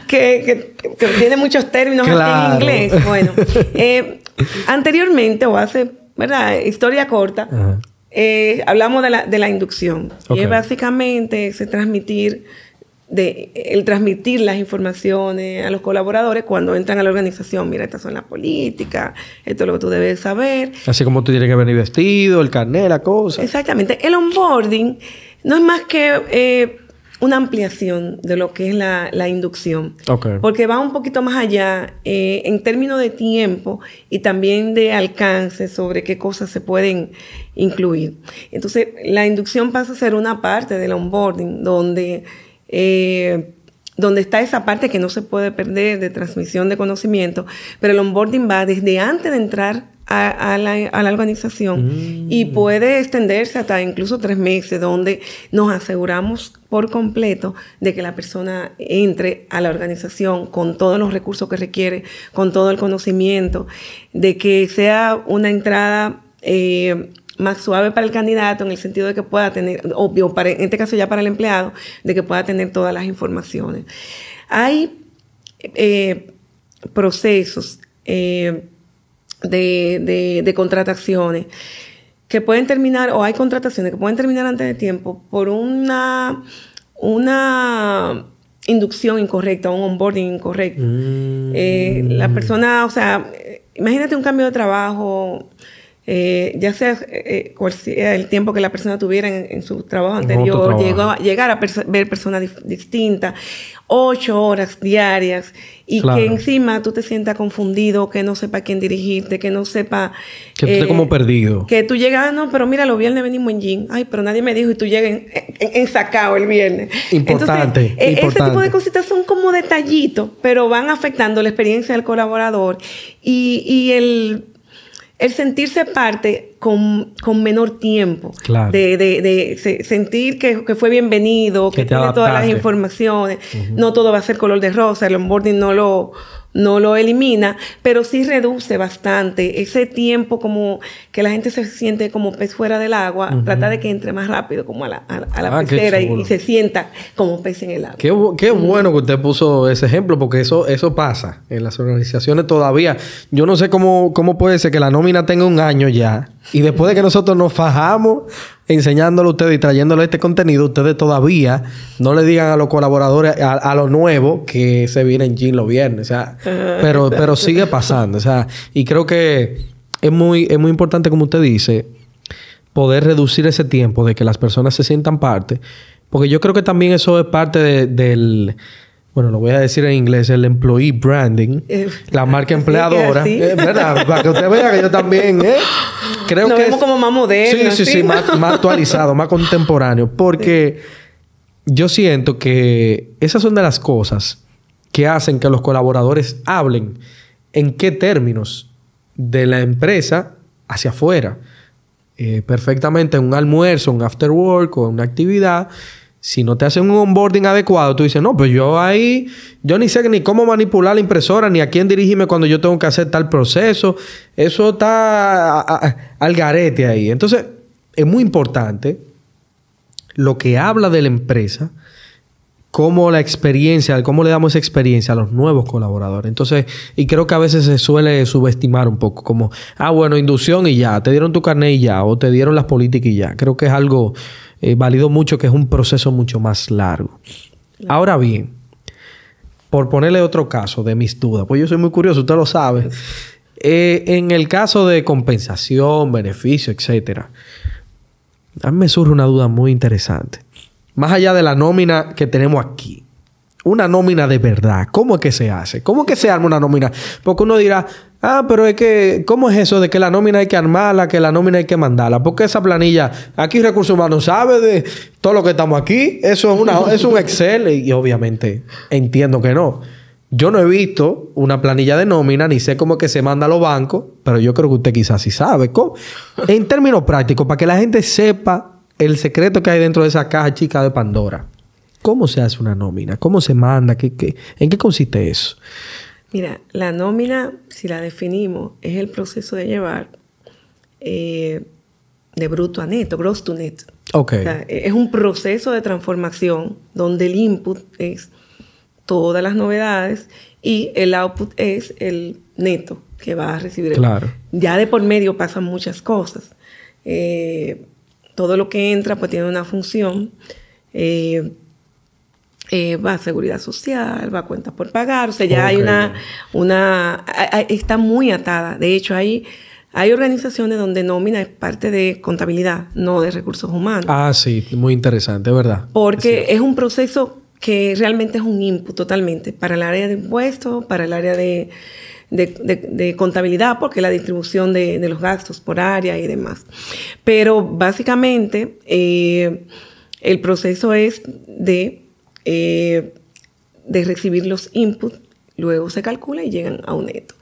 que, tiene muchos términos en inglés. Bueno, eh, anteriormente o hace, ¿verdad? Historia corta, eh, hablamos de la, de la inducción, Y es básicamente ese transmitir, de, el transmitir las informaciones a los colaboradores cuando entran a la organización. Mira, estas son las políticas, esto es lo que tú debes saber. Así como tú tienes que venir vestido, el carnet, la cosa. Exactamente. El onboarding no es más que eh, una ampliación de lo que es la, inducción. Porque va un poquito más allá eh, en términos de tiempo y también de alcance sobre qué cosas se pueden incluir. Entonces, la inducción pasa a ser una parte del onboarding donde eh, donde está esa parte que no se puede perder de transmisión de conocimiento, pero el onboarding va desde antes de entrar a, la, organización y mm. puede extenderse hasta incluso tres meses, donde nos aseguramos por completo de que la persona entre a la organización con todos los recursos que requiere, con todo el conocimiento, de que sea una entrada eh, más suave para el candidato en el sentido de que pueda tener, obvio, para, en este caso ya para el empleado, de que pueda tener todas las informaciones. Hay eh, procesos eh, de, contrataciones que pueden terminar, o hay contrataciones que pueden terminar antes de tiempo por una, una inducción incorrecta, un onboarding incorrecto. Mm. Eh, la persona, o sea, imagínate un cambio de trabajo eh, ya eh, eh, sea el tiempo que la persona tuviera en, su trabajo anterior, llegar a ver personas distintas, ocho horas diarias, y que encima tú te sientas confundido, que no sepa quién dirigirte, que no sepa... Que tú como perdido. Que tú llegas, ah, no, pero mira, los viernes venimos en jean. Ay, pero nadie me dijo y tú llegas en, sacado el viernes. Importante, e-, Ese tipo de cositas son como detallitos, pero van afectando la experiencia del colaborador y el el sentirse parte con, con menor tiempo, claro. de, de, sentir que, que, fue bienvenido, que, tiene todas las informaciones, no todo va a ser color de rosa, el onboarding no lo, no lo elimina, pero sí reduce bastante ese tiempo como que la gente se siente como pez fuera del agua, trata de que entre más rápido como a la, a, la ah, y, se sienta como pez en el agua. Qué, bueno que usted puso ese ejemplo, porque eso, eso pasa en las organizaciones todavía. Yo no sé cómo, cómo puede ser que la nómina tenga un año ya y después de que nosotros nos fajamos enseñándolo a ustedes y trayéndole este contenido, ustedes todavía no le digan a los colaboradores, a, a los nuevos, que se vienen gym los viernes. O sea, ah. pero, pero sigue pasando. O sea, y creo que es muy, es muy importante, como usted dice, poder reducir ese tiempo de que las personas se sientan parte. Porque yo creo que también eso es parte del bueno, lo voy a decir en inglés, el employee branding, eh, la marca empleadora. ¿verdad? Para que usted vea que yo también, ¿eh? Creo que. es, como más moderno. Sí, sí, sí, más, actualizado, más contemporáneo. Porque yo siento que esas son de las cosas que hacen que los colaboradores hablen en qué términos de la empresa hacia afuera. Eh, perfectamente en un almuerzo, un after work o una actividad si no te hacen un onboarding adecuado, tú dices, no, pues yo ahí, yo ni sé ni cómo manipular la impresora, ni a quién dirigirme cuando yo tengo que hacer tal proceso. Eso está al garete ahí. Entonces, es muy importante lo que habla de la empresa, cómo la experiencia, cómo le damos esa experiencia a los nuevos colaboradores. Entonces, y creo que a veces se suele subestimar un poco, como, ah, bueno, inducción y ya, te dieron tu carnet y ya, o te dieron las políticas y ya. Creo que es algo eh, Valido mucho que es un proceso mucho más largo. Ahora bien, por ponerle otro caso de mis dudas, pues yo soy muy curioso, usted lo sabe. Eh, en el caso de compensación, beneficio, etcétera, a mí me surge una duda muy interesante. Más allá de la nómina que tenemos aquí, una nómina de verdad, ¿cómo es que se hace? ¿Cómo es que se arma una nómina? Porque uno dirá, Ah, pero es que, ¿cómo es eso de que la nómina hay que armarla, que la nómina hay que mandarla? Porque esa planilla, aquí Recursos Humanos sabe de todo lo que estamos aquí. Eso es, una, es un Excel y obviamente entiendo que no. Yo no he visto una planilla de nómina, ni sé cómo que se manda a los bancos, pero yo creo que usted quizás sí sabe. ¿Cómo? En términos prácticos, para que la gente sepa el secreto que hay dentro de esa caja chica de Pandora. ¿Cómo se hace una nómina? ¿Cómo se manda? ¿Qué, qué? en qué consiste eso? Mira, la nómina, si la definimos, es el proceso de llevar eh, de bruto a neto, gross to net. Okay. E-, es un proceso de transformación donde el input es todas las novedades y el output es el neto que va a recibir. Claro. Ya de por medio pasan muchas cosas. Eh, todo lo que entra pues tiene una función. Eh, eh, va a seguridad social, va a cuenta por pagar, o sea, ya hay una, una, está muy atada. De hecho, hay, organizaciones donde nómina es parte de contabilidad, no de recursos humanos. Ah, sí, muy interesante, ¿verdad? Porque es. un proceso que realmente es un input totalmente para el área de impuestos, para el área de, contabilidad, porque la distribución de, los gastos por área y demás. Pero básicamente eh, el proceso es de eh, de recibir los inputs, luego se calcula y llegan a un neto.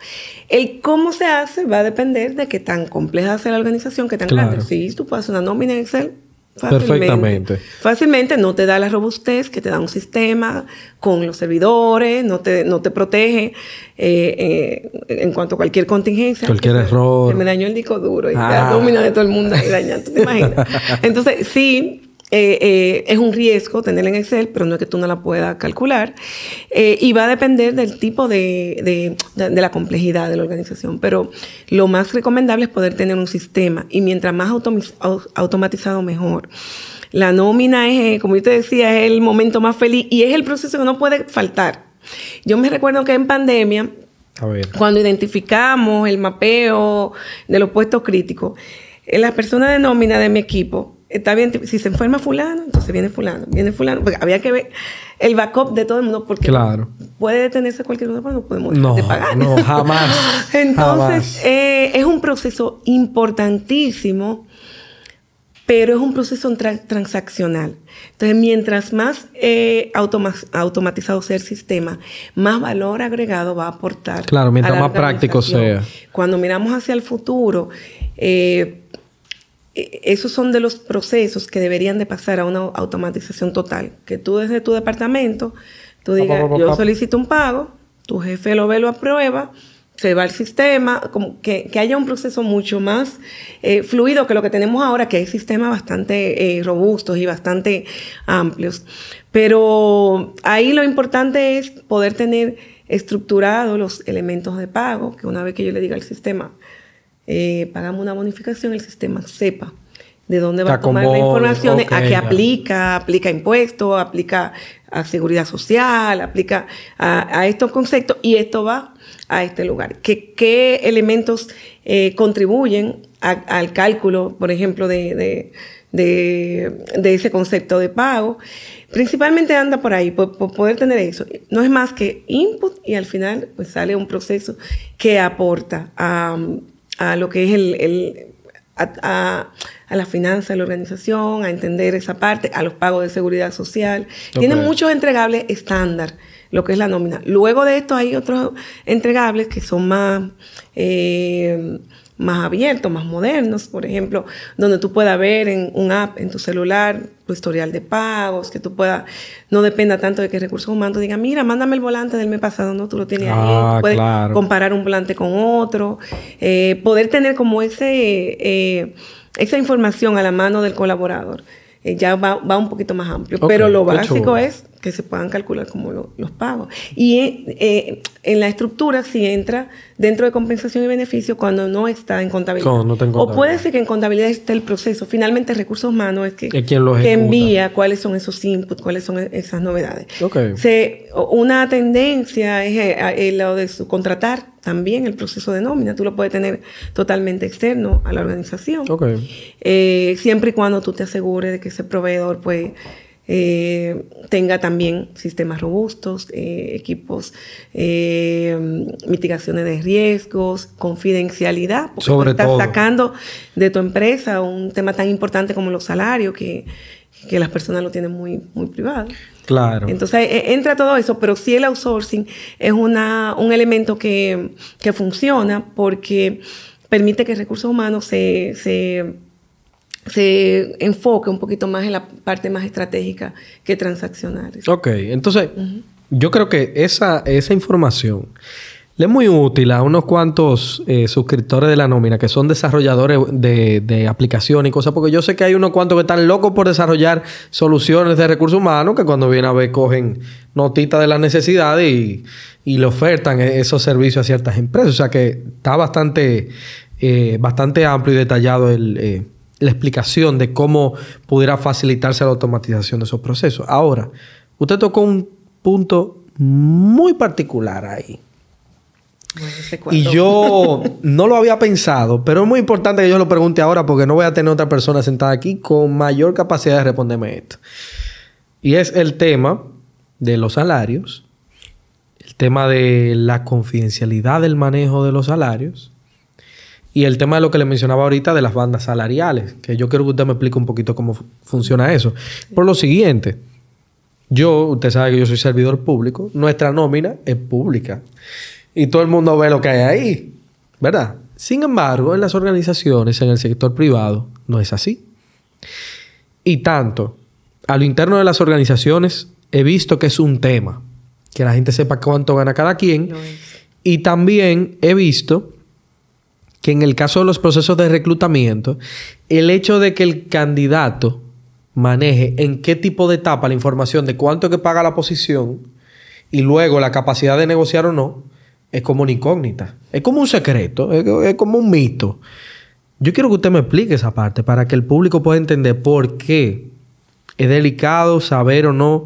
El cómo se hace va a depender de qué tan compleja sea la organización, qué tan grande. Si tú puedes hacer una nómina en Excel, Fácilmente. Perfectamente. Fácilmente no te da la robustez que te da un sistema con los servidores, no te, no te protege eh, eh, en cuanto a cualquier contingencia. Cualquier error. Que me dañó el disco duro y ah. la nómina de todo el mundo dañando, ¿te imaginas? Entonces, sí, eh, eh, es un riesgo tenerla en Excel, pero no es que tú no la puedas calcular. Eh, y va a depender del tipo de, la complejidad de la organización. Pero lo más recomendable es poder tener un sistema y mientras más automatizado, mejor. La nómina es, como yo te decía, es el momento más feliz y es el proceso que no puede faltar. Yo me recuerdo que en pandemia, cuando identificamos el mapeo de los puestos críticos, las personas de nómina de mi equipo, Está bien, si se enferma fulano, entonces viene fulano, viene fulano. había que ver el backup de todo el mundo porque puede detenerse cualquier cosa, pero no podemos pagar. No, jamás. entonces, eh, es un proceso importantísimo, pero es un proceso transaccional. Entonces, mientras más eh, automatizado sea el sistema, más valor agregado va a aportar. Claro, mientras más práctico sea. Cuando miramos hacia el futuro, eh, eh, esos son de los procesos que deberían de pasar a una automatización total. Que tú desde tu departamento, tú digas, yo solicito un pago, tu jefe lo ve, lo aprueba, se va al sistema, que, haya un proceso mucho más eh, fluido que lo que tenemos ahora, que hay sistemas bastante eh, robustos y bastante amplios. Pero ahí lo importante es poder tener estructurados los elementos de pago, que una vez que yo le diga al sistema, eh, pagamos una bonificación, el sistema sepa de dónde va a tomar la información a qué aplica, aplica impuestos, aplica a seguridad social, aplica a, estos conceptos y esto va a este lugar. ¿Qué, elementos eh, contribuyen al cálculo, por ejemplo, de, ese concepto de pago? Principalmente anda por ahí, por, poder tener eso. No es más que input y al final pues, sale un proceso que aporta a a lo que es el, a, a, la finanza de la organización, a entender esa parte, a los pagos de seguridad social. Tiene muchos entregables estándar, lo que es la nómina. Luego de esto hay otros entregables que son más eh, más abiertos, más modernos, por ejemplo, donde tú puedas ver en un app, en tu celular, tu historial de pagos, que tú puedas, no dependa tanto de que recursos humanos diga, mira, mándame el volante del mes pasado, no, tú lo tienes ahí, ah, puedes comparar un volante con otro, eh, poder tener como ese, eh, esa información a la mano del colaborador. Eh, ya va, va, un poquito más amplio, pero lo básico es que se puedan calcular como los pagos. Y eh, en, la estructura si entra dentro de compensación y beneficio cuando no está en contabilidad. O puede ser que en contabilidad esté el proceso. Finalmente, recursos humanos es que, que envía cuáles son esos inputs, cuáles son e-, esas novedades. una tendencia es eh, lado de contratar también el proceso de nómina. Tú lo puedes tener totalmente externo a la organización. Eh, siempre y cuando tú te asegures de que ese proveedor pues eh, tenga también sistemas robustos, eh, equipos, eh, mitigaciones de riesgos, confidencialidad, porque estás sacando de tu empresa un tema tan importante como los salarios que, las personas lo tienen muy, muy privado. Claro. Entonces e, entra todo eso, pero sí el outsourcing es una, un elemento que, funciona porque permite que recursos humanos se se enfoque un poquito más en la parte más estratégica que transaccional. Ok, entonces yo creo que esa, esa información le es muy útil a unos cuantos eh, suscriptores de la nómina que son desarrolladores de, de aplicaciones y cosas, porque yo sé que hay unos cuantos que están locos por desarrollar soluciones de recursos humanos que cuando vienen a ver cogen notitas de las necesidades y, le ofertan e-, esos servicios a ciertas empresas. O sea que está bastante, eh, bastante amplio y detallado el... Eh, la explicación de cómo pudiera facilitarse la automatización de esos procesos. Ahora, usted tocó un punto muy particular ahí. y yo no lo había pensado, pero es muy importante que yo lo pregunte ahora porque no voy a tener otra persona sentada aquí con mayor capacidad de responderme esto. Y es el tema de los salarios, el tema de la confidencialidad del manejo de los salarios y el tema de lo que le mencionaba ahorita de las bandas salariales, que yo quiero que usted me explique un poquito cómo funciona eso. Por lo siguiente, yo, usted sabe que yo soy servidor público, nuestra nómina es pública y todo el mundo ve lo que hay ahí, ¿verdad? Sin embargo, en las organizaciones, en el sector privado, no es así. Y tanto, a lo interno de las organizaciones he visto que es un tema, que la gente sepa cuánto gana cada quien, y también he visto en el caso de los procesos de reclutamiento, el hecho de que el candidato maneje en qué tipo de etapa la información de cuánto que paga la posición y luego la capacidad de negociar o no, es como una incógnita, es como un secreto, es, es como un mito. Yo quiero que usted me explique esa parte para que el público pueda entender por qué es delicado saber o no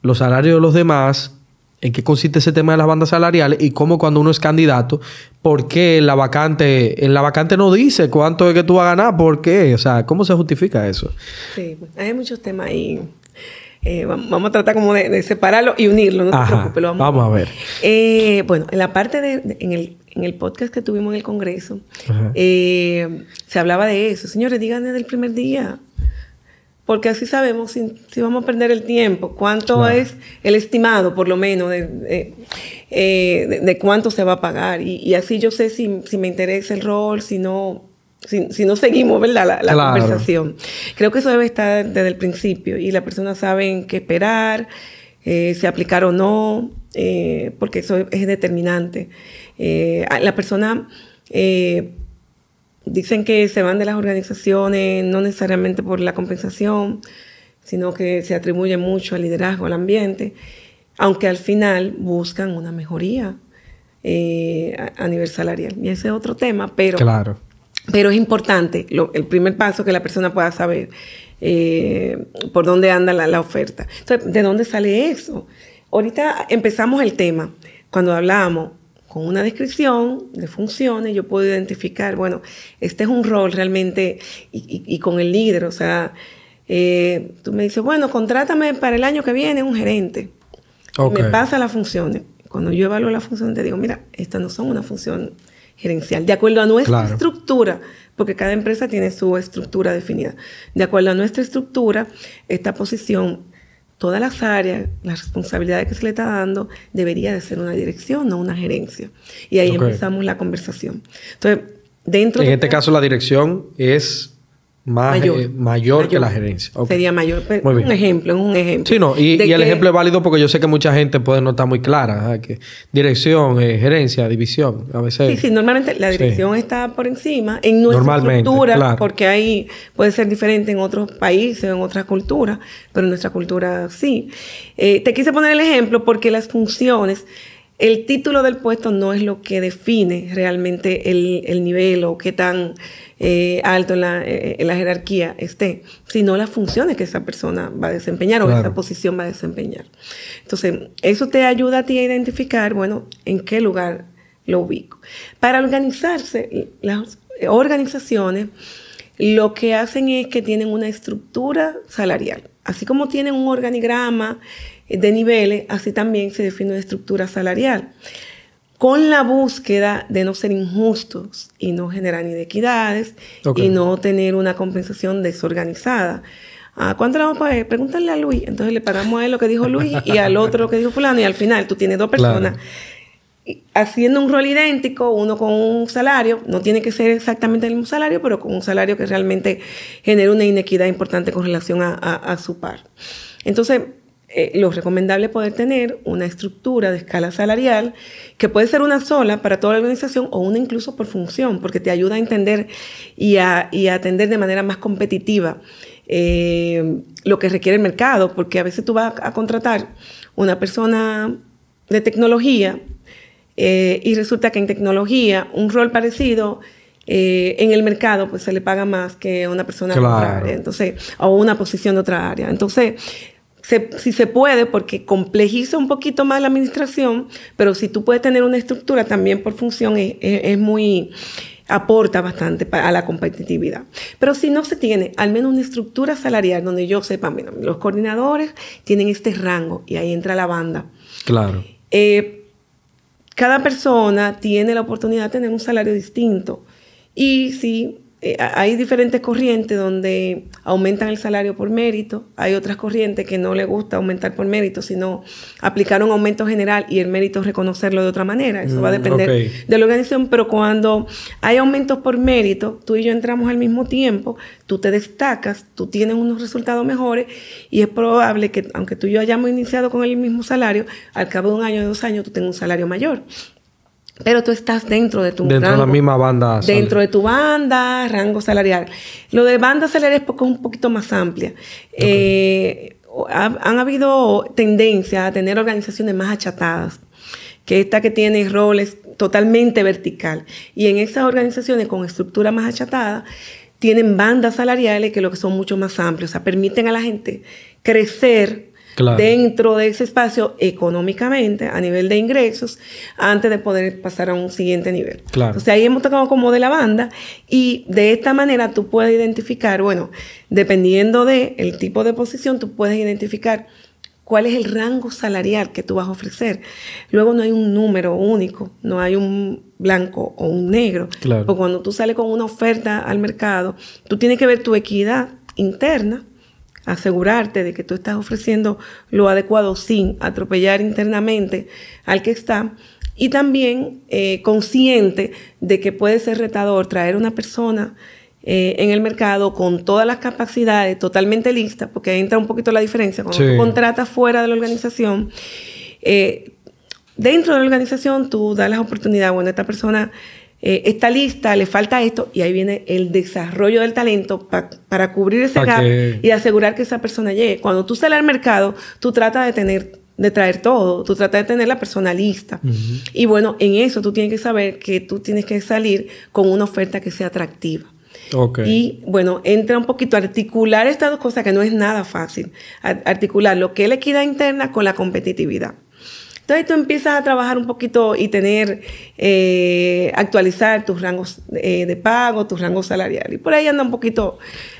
los salarios de los demás en qué consiste ese tema de las bandas salariales y cómo cuando uno es candidato, por qué la vacante, en la vacante no dice cuánto es que tú vas a ganar, por qué, o sea, ¿cómo se justifica eso? Sí, hay muchos temas ahí. Eh, vamos a tratar como de, separarlo y unirlo, no te preocupes, vamos, a ver. Eh, bueno, en la parte de, en, el, en, el, podcast que tuvimos en el Congreso, eh, se hablaba de eso. Señores, díganme del primer día, porque así sabemos si, vamos a perder el tiempo, cuánto es el estimado, por lo menos, de, eh, cuánto se va a pagar. Y, así yo sé si, me interesa el rol, si no, si, no seguimos ¿verdad? la, conversación. Creo que eso debe estar desde el principio y la persona sabe qué esperar, eh, si aplicar o no, eh, porque eso es determinante. Eh, la persona dicen que se van de las organizaciones no necesariamente por la compensación, sino que se atribuye mucho al liderazgo, al ambiente, aunque al final buscan una mejoría eh, a, nivel salarial. Y ese es otro tema, pero, claro. pero es importante el primer paso que la persona pueda saber eh, por dónde anda la, la oferta. Entonces, ¿de dónde sale eso? Ahorita empezamos el tema cuando hablábamos con una descripción de funciones, yo puedo identificar, bueno, este es un rol realmente y, con el líder, o sea, eh, tú me dices, bueno, contrátame para el año que viene un gerente. Okay. Me pasa las funciones. Cuando yo evalúo las funciones, te digo, mira, estas no son una función gerencial, de acuerdo a nuestra estructura, porque cada empresa tiene su estructura definida. De acuerdo a nuestra estructura, esta posición todas las áreas, las responsabilidades que se le está dando, debería de ser una dirección, no una gerencia. Y ahí empezamos la conversación. Entonces, dentro... En este caso, la dirección es mayor, mayor, que la gerencia. Sería mayor. Pero Un ejemplo, un ejemplo. Sí, no, y, el ejemplo es válido porque yo sé que mucha gente puede no estar muy clara. Que dirección, eh, gerencia, división, a veces. Sí, sí, normalmente la dirección está por encima en nuestra cultura, porque ahí puede ser diferente en otros países, o en otras culturas, pero en nuestra cultura sí. Eh, te quise poner el ejemplo porque las funciones el título del puesto no es lo que define realmente el, el nivel o qué tan eh, alto en la, eh, eh, en la, jerarquía esté, sino las funciones que esa persona va a desempeñar o que esa posición va a desempeñar. Entonces, eso te ayuda a ti a identificar, bueno, en qué lugar lo ubico. Para organizarse, las organizaciones lo que hacen es que tienen una estructura salarial. Así como tienen un organigrama de niveles, así también se define una estructura salarial con la búsqueda de no ser injustos y no generar inequidades y no tener una compensación desorganizada. ¿a ah, ¿Cuánto le vamos a pagar? Eh, pregúntale a Luis. Entonces le pagamos a él lo que dijo Luis y al otro lo que dijo fulano y al final tú tienes dos personas. haciendo un rol idéntico, uno con un salario, no tiene que ser exactamente el mismo salario, pero con un salario que realmente genera una inequidad importante con relación a, a su par. Entonces, eh, lo recomendable es poder tener una estructura de escala salarial que puede ser una sola para toda la organización o una incluso por función, porque te ayuda a entender y a, atender de manera más competitiva eh, lo que requiere el mercado, porque a veces tú vas a contratar una persona de tecnología eh, y resulta que en tecnología un rol parecido en el mercado pues se le paga más que una persona de otra área, entonces, o una posición de otra área. Entonces, si se puede, porque complejiza un poquito más la administración, pero si tú puedes tener una estructura también por función es, muy aporta bastante a la competitividad. Pero si no se tiene al menos una estructura salarial donde yo sepa, los coordinadores tienen este rango y ahí entra la banda. Claro. Eh, cada persona tiene la oportunidad de tener un salario distinto. Y si eh, hay diferentes corrientes donde aumentan el salario por mérito, hay otras corrientes que no le gusta aumentar por mérito, sino aplicar un aumento general y el mérito reconocerlo de otra manera. Eso va a mm, depender de la organización, pero cuando hay aumentos por mérito, tú y yo entramos al mismo tiempo, tú te destacas, tú tienes unos resultados mejores y es probable que aunque tú y yo hayamos iniciado con el mismo salario, al cabo de un año o dos años tú tengas un salario mayor. Pero tú estás dentro de tu Dentro de la misma banda. Dentro de tu banda, rango salarial. Lo de bandas salariales es, poco, es un poquito más amplia. Eh, han habido tendencia a tener organizaciones más achatadas, que esta que tiene roles totalmente vertical. Y en esas organizaciones con estructura más achatada, tienen bandas salariales que lo que son mucho más amplios, o sea, permiten a la gente crecer dentro de ese espacio económicamente, a nivel de ingresos, antes de poder pasar a un siguiente nivel. O sea, ahí hemos tocado como de la banda y de esta manera tú puedes identificar, bueno, dependiendo del el tipo de posición, tú puedes identificar cuál es el rango salarial que tú vas a ofrecer. Luego no hay un número único, no hay un blanco o un negro. cuando tú sales con una oferta al mercado, tú tienes que ver tu equidad interna asegurarte de que tú estás ofreciendo lo adecuado sin atropellar internamente al que está y también eh, consciente de que puede ser retador traer una persona eh, en el mercado con todas las capacidades totalmente lista, porque entra un poquito la diferencia cuando tú contratas fuera de la organización. Eh, dentro de la organización tú das las oportunidades, bueno, esta persona eh, esta lista, le falta esto, y ahí viene el desarrollo del talento para cubrir ese gap y asegurar que esa persona llegue. Cuando tú sales al mercado, tú tratas de tener de traer todo, tú tratas de tener la persona lista. Y bueno, en eso tú tienes que saber que tú tienes que salir con una oferta que sea atractiva. Y bueno, entra un poquito articular estas dos cosas que no es nada fácil. Articular lo que es la equidad interna con la competitividad. Entonces tú empiezas a trabajar un poquito y tener, eh, actualizar tus rangos eh, de pago, tus rangos salariales. Y por ahí anda un poquito,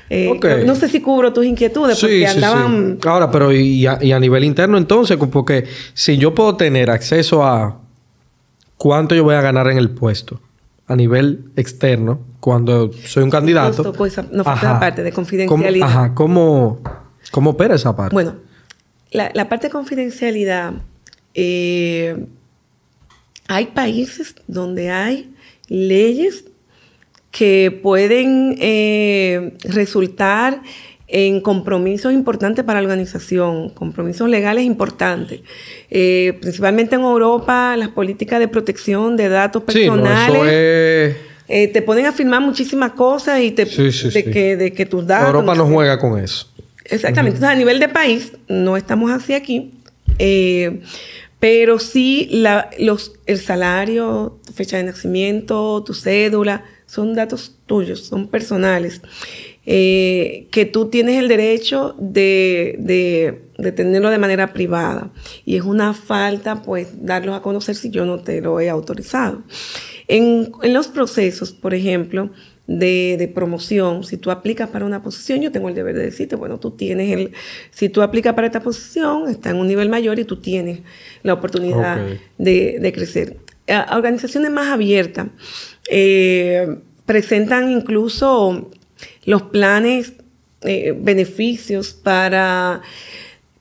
eh, no sé si cubro tus inquietudes, porque andaban... Sí. Ahora, pero y a, nivel interno entonces, porque si yo puedo tener acceso a cuánto yo voy a ganar en el puesto a nivel externo, cuando soy un candidato. pues, no falta la parte de confidencialidad. ajá, ¿cómo, cómo opera esa parte? Bueno, la, la parte de confidencialidad eh, hay países donde hay leyes que pueden eh, resultar en compromisos importantes para la organización, compromisos legales importantes. Eh, principalmente en Europa, las políticas de protección de datos personales. te pueden afirmar muchísimas cosas y te de, que, tus datos. Europa no juega con eso. Exactamente. Entonces, a nivel de país, no estamos así aquí. Pero sí, los, el salario, tu fecha de nacimiento, tu cédula, son datos tuyos, son personales. Eh, que tú tienes el derecho de, tenerlo de manera privada. Y es una falta, pues, darlos a conocer si yo no te lo he autorizado. En, en los procesos, por ejemplo, de, promoción, si tú aplicas para una posición, yo tengo el deber de decirte, bueno, tú tienes el, si tú aplicas para esta posición, está en un nivel mayor y tú tienes la oportunidad de, crecer. organizaciones más abiertas eh, presentan incluso los planes, eh, beneficios para,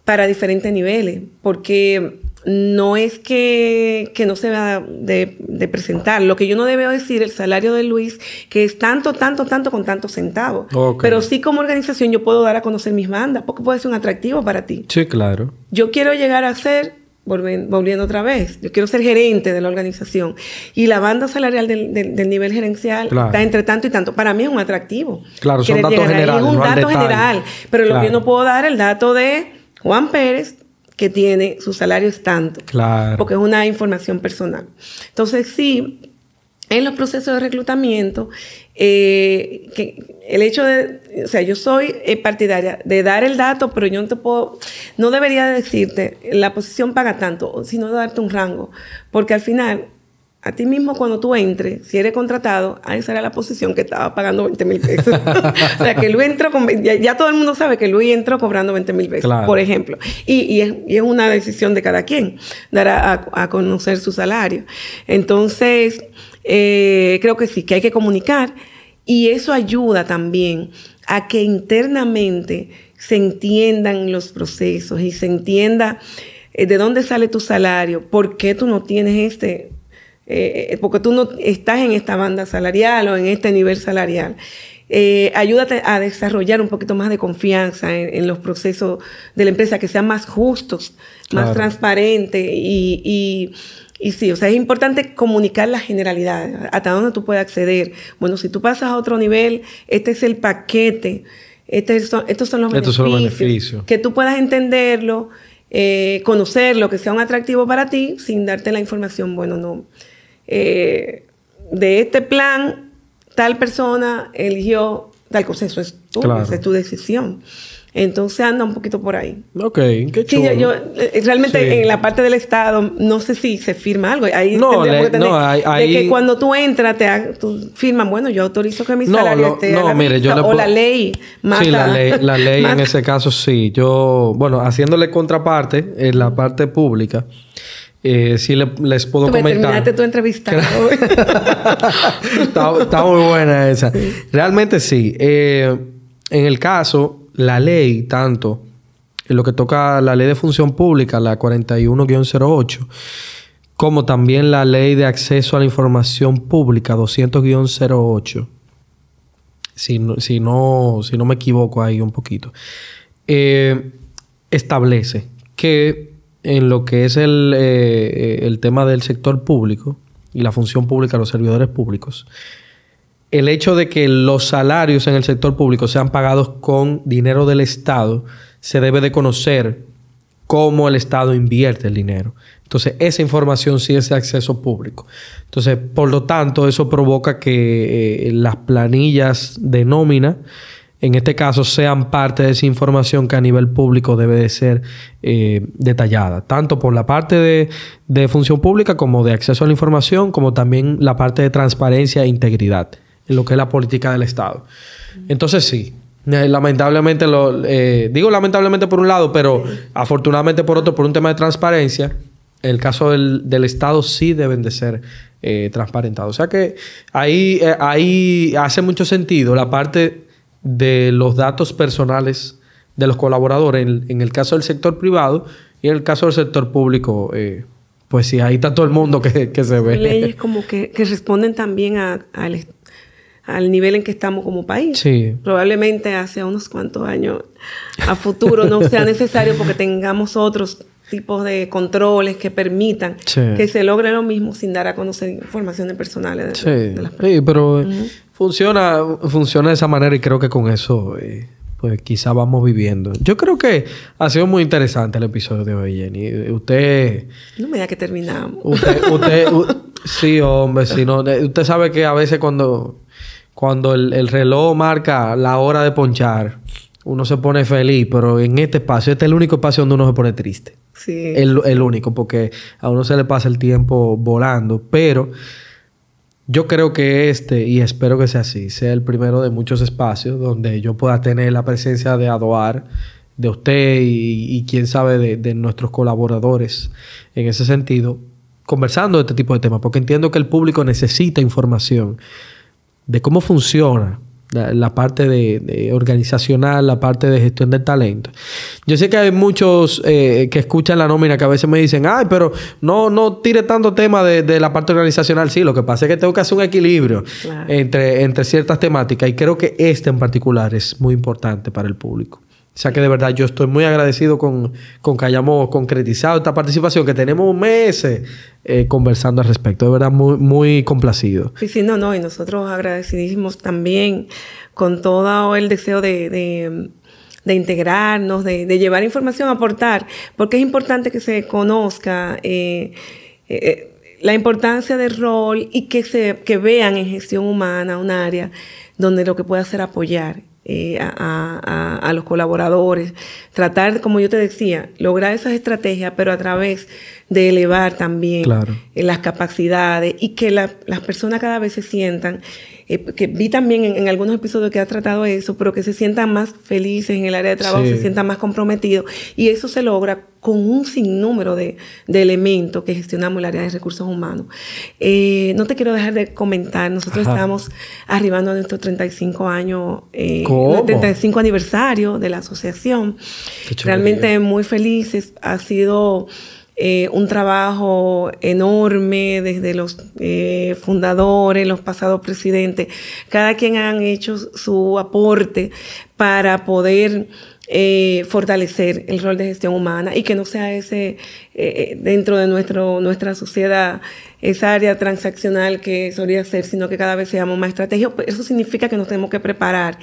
para diferentes niveles, porque no es que, no se va de, presentar. Lo que yo no debo decir, el salario de Luis, que es tanto, tanto, tanto con tantos centavos. Pero sí como organización yo puedo dar a conocer mis bandas, porque puede ser un atractivo para ti. Sí, claro. Yo quiero llegar a ser, volviendo otra vez, yo quiero ser gerente de la organización. Y la banda salarial del, nivel gerencial está entre tanto y tanto. Para mí es un atractivo. Claro, son datos generales. Es un dato general, pero lo que yo no puedo dar el dato de... Juan Pérez que tiene, su salario es tanto. Claro. Porque es una información personal. Entonces, sí, en los procesos de reclutamiento, eh, el hecho de, o sea, yo soy eh, partidaria de dar el dato, pero yo no te puedo, no debería decirte, la posición paga tanto, sino darte un rango, porque al final a ti mismo cuando tú entres, si eres contratado, ah, esa era la posición que estaba pagando 20 mil pesos. o sea, que Luis entró con... Ya, todo el mundo sabe que Luis entró cobrando 20 mil pesos, por ejemplo. Y, es, una decisión de cada quien, dar a, conocer su salario. Entonces, eh, creo que sí, que hay que comunicar. Y eso ayuda también a que internamente se entiendan los procesos y se entienda eh, de dónde sale tu salario, por qué tú no tienes este eh, porque tú no estás en esta banda salarial o en este nivel salarial. Eh, ayúdate a desarrollar un poquito más de confianza en, los procesos de la empresa, que sean más justos, más transparentes y, y sí, o sea, es importante comunicar las generalidades, hasta dónde tú puedes acceder. Bueno, si tú pasas a otro nivel, este es el paquete, este estos son los, beneficios, Que tú puedas entenderlo, eh, conocerlo, que sea un atractivo para ti, sin darte la información, bueno, no. Eh, de este plan, tal persona eligió tal cosa. Eso es tú, es tu decisión. Entonces anda un poquito por ahí. Ok, qué chulo. Eh, realmente en la parte del Estado no sé si se firma algo. Ahí no, no, hay, que cuando tú entras, te tú bueno, yo autorizo que mi salario esté... la, o la ley. Mata, sí, la ley, la ley en ese caso sí. Yo, bueno, haciéndole contraparte en la parte pública... Si les puedo comentar. terminaste tu entrevista. está, muy buena esa. Realmente sí. Eh, en el caso, la ley, tanto en lo que toca la ley de función pública, la 41-08, como también la ley de acceso a la información pública, 200-08. Si no, si, no, me equivoco ahí un poquito, eh, establece que en lo que es eh, eh, el, tema del sector público y la función pública los servidores públicos, el hecho de que los salarios en el sector público sean pagados con dinero del Estado, se debe de conocer cómo el Estado invierte el dinero. Entonces, esa información sí es de acceso público. Entonces, por lo tanto, eso provoca que eh, las planillas de nómina en este caso sean parte de esa información que a nivel público debe de ser eh, detallada, tanto por la parte de, función pública como de acceso a la información, como también la parte de transparencia e integridad en lo que es la política del Estado. Entonces sí, eh, Lamentablemente, lo, eh, digo lamentablemente por un lado, pero afortunadamente por otro, por un tema de transparencia, el caso del, Estado sí deben de ser transparentados. O sea que ahí, ahí hace mucho sentido la parte de los datos personales de los colaboradores en, el caso del sector privado y en el caso del sector público, eh, pues sí, ahí está todo el mundo que, se ve. Leyes como que, responden también a, al nivel en que estamos como país. Probablemente hace unos cuantos años a futuro no sea necesario porque tengamos otros tipos de controles que permitan que se logre lo mismo sin dar a conocer informaciones personales de, sí. las personas. Sí, pero Funciona, funciona de esa manera y creo que con eso eh, pues quizá vamos viviendo. Yo creo que ha sido muy interesante el episodio de hoy, Jenny. Eh, usted... No me da que terminamos. Usted, sí, hombre, si no, eh, usted sabe que a veces cuando, cuando el, reloj marca la hora de ponchar, uno se pone feliz, pero en este espacio, este es el único espacio donde uno se pone triste. Sí. El, el único, porque a uno se le pasa el tiempo volando, pero yo creo que este, y espero que sea así, sea el primero de muchos espacios donde yo pueda tener la presencia de Adoar, de usted y, quién sabe de, de, nuestros colaboradores en ese sentido, conversando de este tipo de temas, porque entiendo que el público necesita información de cómo funciona la, parte de, organizacional, la parte de gestión del talento. Yo sé que hay muchos eh, que escuchan la nómina que a veces me dicen, ay, pero no, no tire tanto tema de, la parte organizacional. Sí, lo que pasa es que tengo que hacer un equilibrio entre, entre ciertas temáticas y creo que este en particular es muy importante para el público. O sea que de verdad yo estoy muy agradecido con, que hayamos concretizado esta participación, que tenemos meses eh, conversando al respecto. De verdad, muy, muy complacido. Sí, sí, no, no. Y nosotros agradecidísimos también con todo el deseo de, integrarnos, de, llevar información, aportar, porque es importante que se conozca. Eh, eh, la importancia del rol y que se vean en gestión humana un área donde lo que pueda hacer apoyar eh, a, los colaboradores, tratar, como yo te decía, lograr esas estrategias, pero a través de elevar también eh, las capacidades y que las personas cada vez se sientan eh, que vi también en, algunos episodios que ha tratado eso, pero que se sientan más felices en el área de trabajo, se sientan más comprometidos. Y eso se logra con un sinnúmero de, elementos que gestionamos el área de recursos humanos. Eh, no te quiero dejar de comentar, nosotros estamos arribando a nuestro 35 años, 35 aniversario de la asociación. Realmente muy felices, ha sido eh, un trabajo enorme desde los eh, fundadores, los pasados presidentes, cada quien han hecho su aporte para poder eh, fortalecer el rol de gestión humana y que no sea ese dentro de nuestro, nuestra sociedad, esa área transaccional que solía ser, sino que cada vez seamos más estratégicos. Pues, eso significa que nos tenemos que preparar.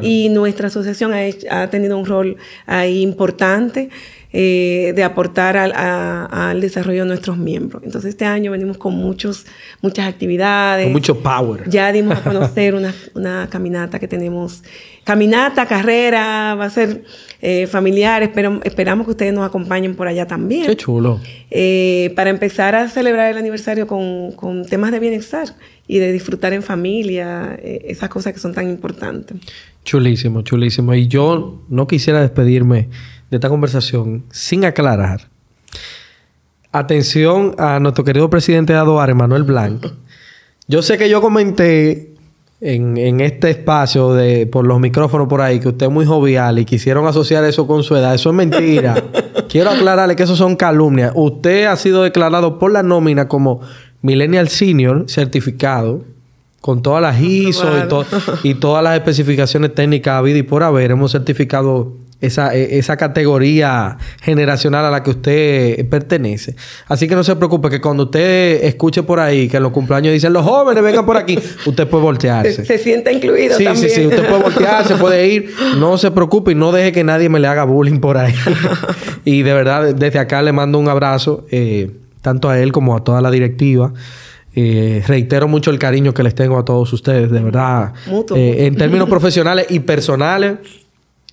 Y nuestra asociación ha, ha tenido un rol ahí importante. Eh, de aportar al, desarrollo de nuestros miembros. Entonces este año venimos con muchos, muchas actividades. Con mucho power. Ya dimos a conocer una, caminata que tenemos. Caminata, carrera, va a ser eh, familiar. esperamos que ustedes nos acompañen por allá también. Qué chulo. Eh, para empezar a celebrar el aniversario con, con temas de bienestar y de disfrutar en familia, esas cosas que son tan importantes. Chulísimo, chulísimo. Y yo no quisiera despedirme de esta conversación sin aclarar. Atención a nuestro querido presidente de Adoar, Manuel Blanc. Yo sé que yo comenté en, este espacio por los micrófonos por ahí que usted es muy jovial y quisieron asociar eso con su edad. Eso es mentira. Quiero aclararle que eso son calumnias. Usted ha sido declarado por la nómina como Millennial Senior certificado con todas las ISO y, y, todas las especificaciones técnicas habidas y por haber. Hemos certificado e, esa, categoría generacional a la que usted pertenece. Así que no se preocupe, que cuando usted escuche por ahí que en los cumpleaños dicen los jóvenes vengan por aquí, usted puede voltearse. Se, sienta siente incluido. Sí, sí, sí, usted puede voltearse, puede ir. No se preocupe y no deje que nadie me le haga bullying por ahí. y de verdad, desde acá le mando un abrazo, eh, tanto a él como a toda la directiva. Eh, reitero mucho el cariño que les tengo a todos ustedes, de verdad. Eh, en términos profesionales y personales,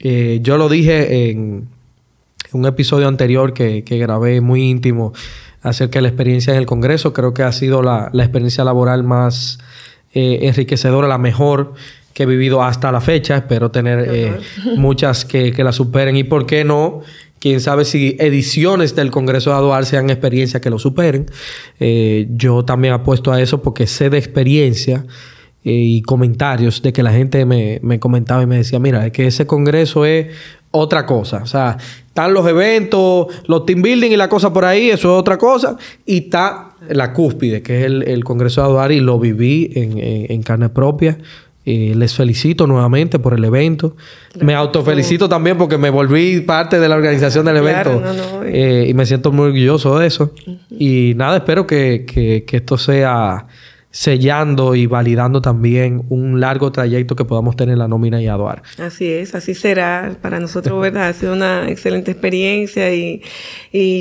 eh, yo lo dije en un episodio anterior que, grabé muy íntimo acerca de la experiencia en el Congreso. Creo que ha sido la, experiencia laboral más eh, enriquecedora, la mejor que he vivido hasta la fecha. Espero tener eh, muchas que, la superen y por qué no. Quién sabe si ediciones del Congreso de Aduar sean experiencias que lo superen. yo también apuesto a eso porque sé de experiencia eh, y comentarios de que la gente me, comentaba y me decía, mira, es que ese congreso es otra cosa. O sea, están los eventos, los team building y la cosa por ahí, eso es otra cosa. Y está la cúspide, que es el, congreso de Aduari, lo viví en, carne propia. Eh, les felicito nuevamente por el evento. Me autofelicito también porque me volví parte de la organización del evento eh, y me siento muy orgulloso de eso. Y nada, espero que esto sea sellando y validando también un largo trayecto que podamos tener en la nómina y aduar. Así es, así será para nosotros, ¿verdad? Ha sido una excelente experiencia y,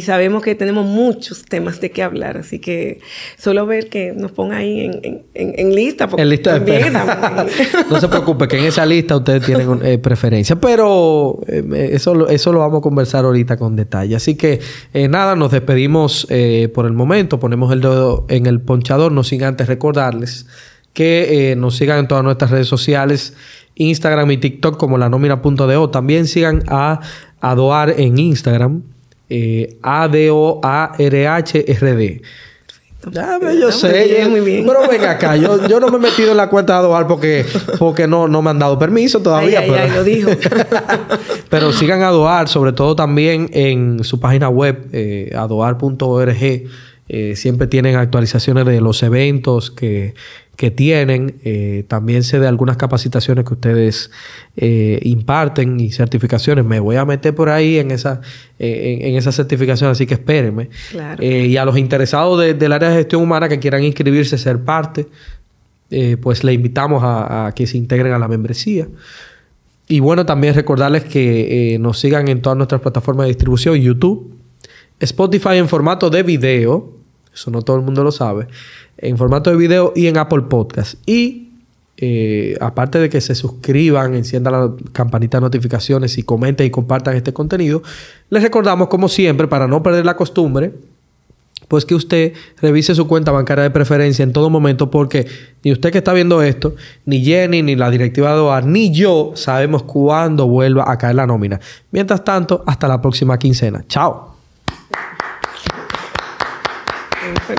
sabemos que tenemos muchos temas de qué hablar, así que solo ver que nos ponga ahí en, en, en lista. en lista de no se preocupe, que en esa lista ustedes tienen eh, preferencia, pero eh, eso, eso lo vamos a conversar ahorita con detalle. Así que eh, nada, nos despedimos por el momento, ponemos el dedo en el ponchador, no sin antes recordarles que eh, nos sigan en todas nuestras redes sociales, Instagram y TikTok como la nómina.do. También sigan a Adoar en Instagram, eh, A-D-O-A-R-H-R-D. Ya, yo ah, sé. bien. Pero acá, yo, no me he metido en la cuenta de Adoar porque, porque no, no me han dado permiso todavía. pero... pero sigan a Adoar, sobre todo también en su página web, eh, adoar.org eh, siempre tienen actualizaciones de los eventos que, tienen. Eh, también sé de algunas capacitaciones que ustedes eh, imparten y certificaciones. Me voy a meter por ahí en esa, en, esa certificación, así que espérenme. y a los interesados del área de gestión humana que quieran inscribirse, ser parte, pues le invitamos a, que se integren a la membresía. Y bueno, también recordarles que nos sigan en todas nuestras plataformas de distribución, YouTube, Spotify en formato de video, eso no todo el mundo lo sabe. En formato de video y en Apple Podcast. Y eh, aparte de que se suscriban, enciendan la campanita de notificaciones y comenten y compartan este contenido, les recordamos, como siempre, para no perder la costumbre, pues que usted revise su cuenta bancaria de preferencia en todo momento, porque ni usted que está viendo esto, ni Jenny, ni la directiva de ni yo sabemos cuándo vuelva a caer la nómina. Mientras tanto, hasta la próxima quincena. Chao. Thank you.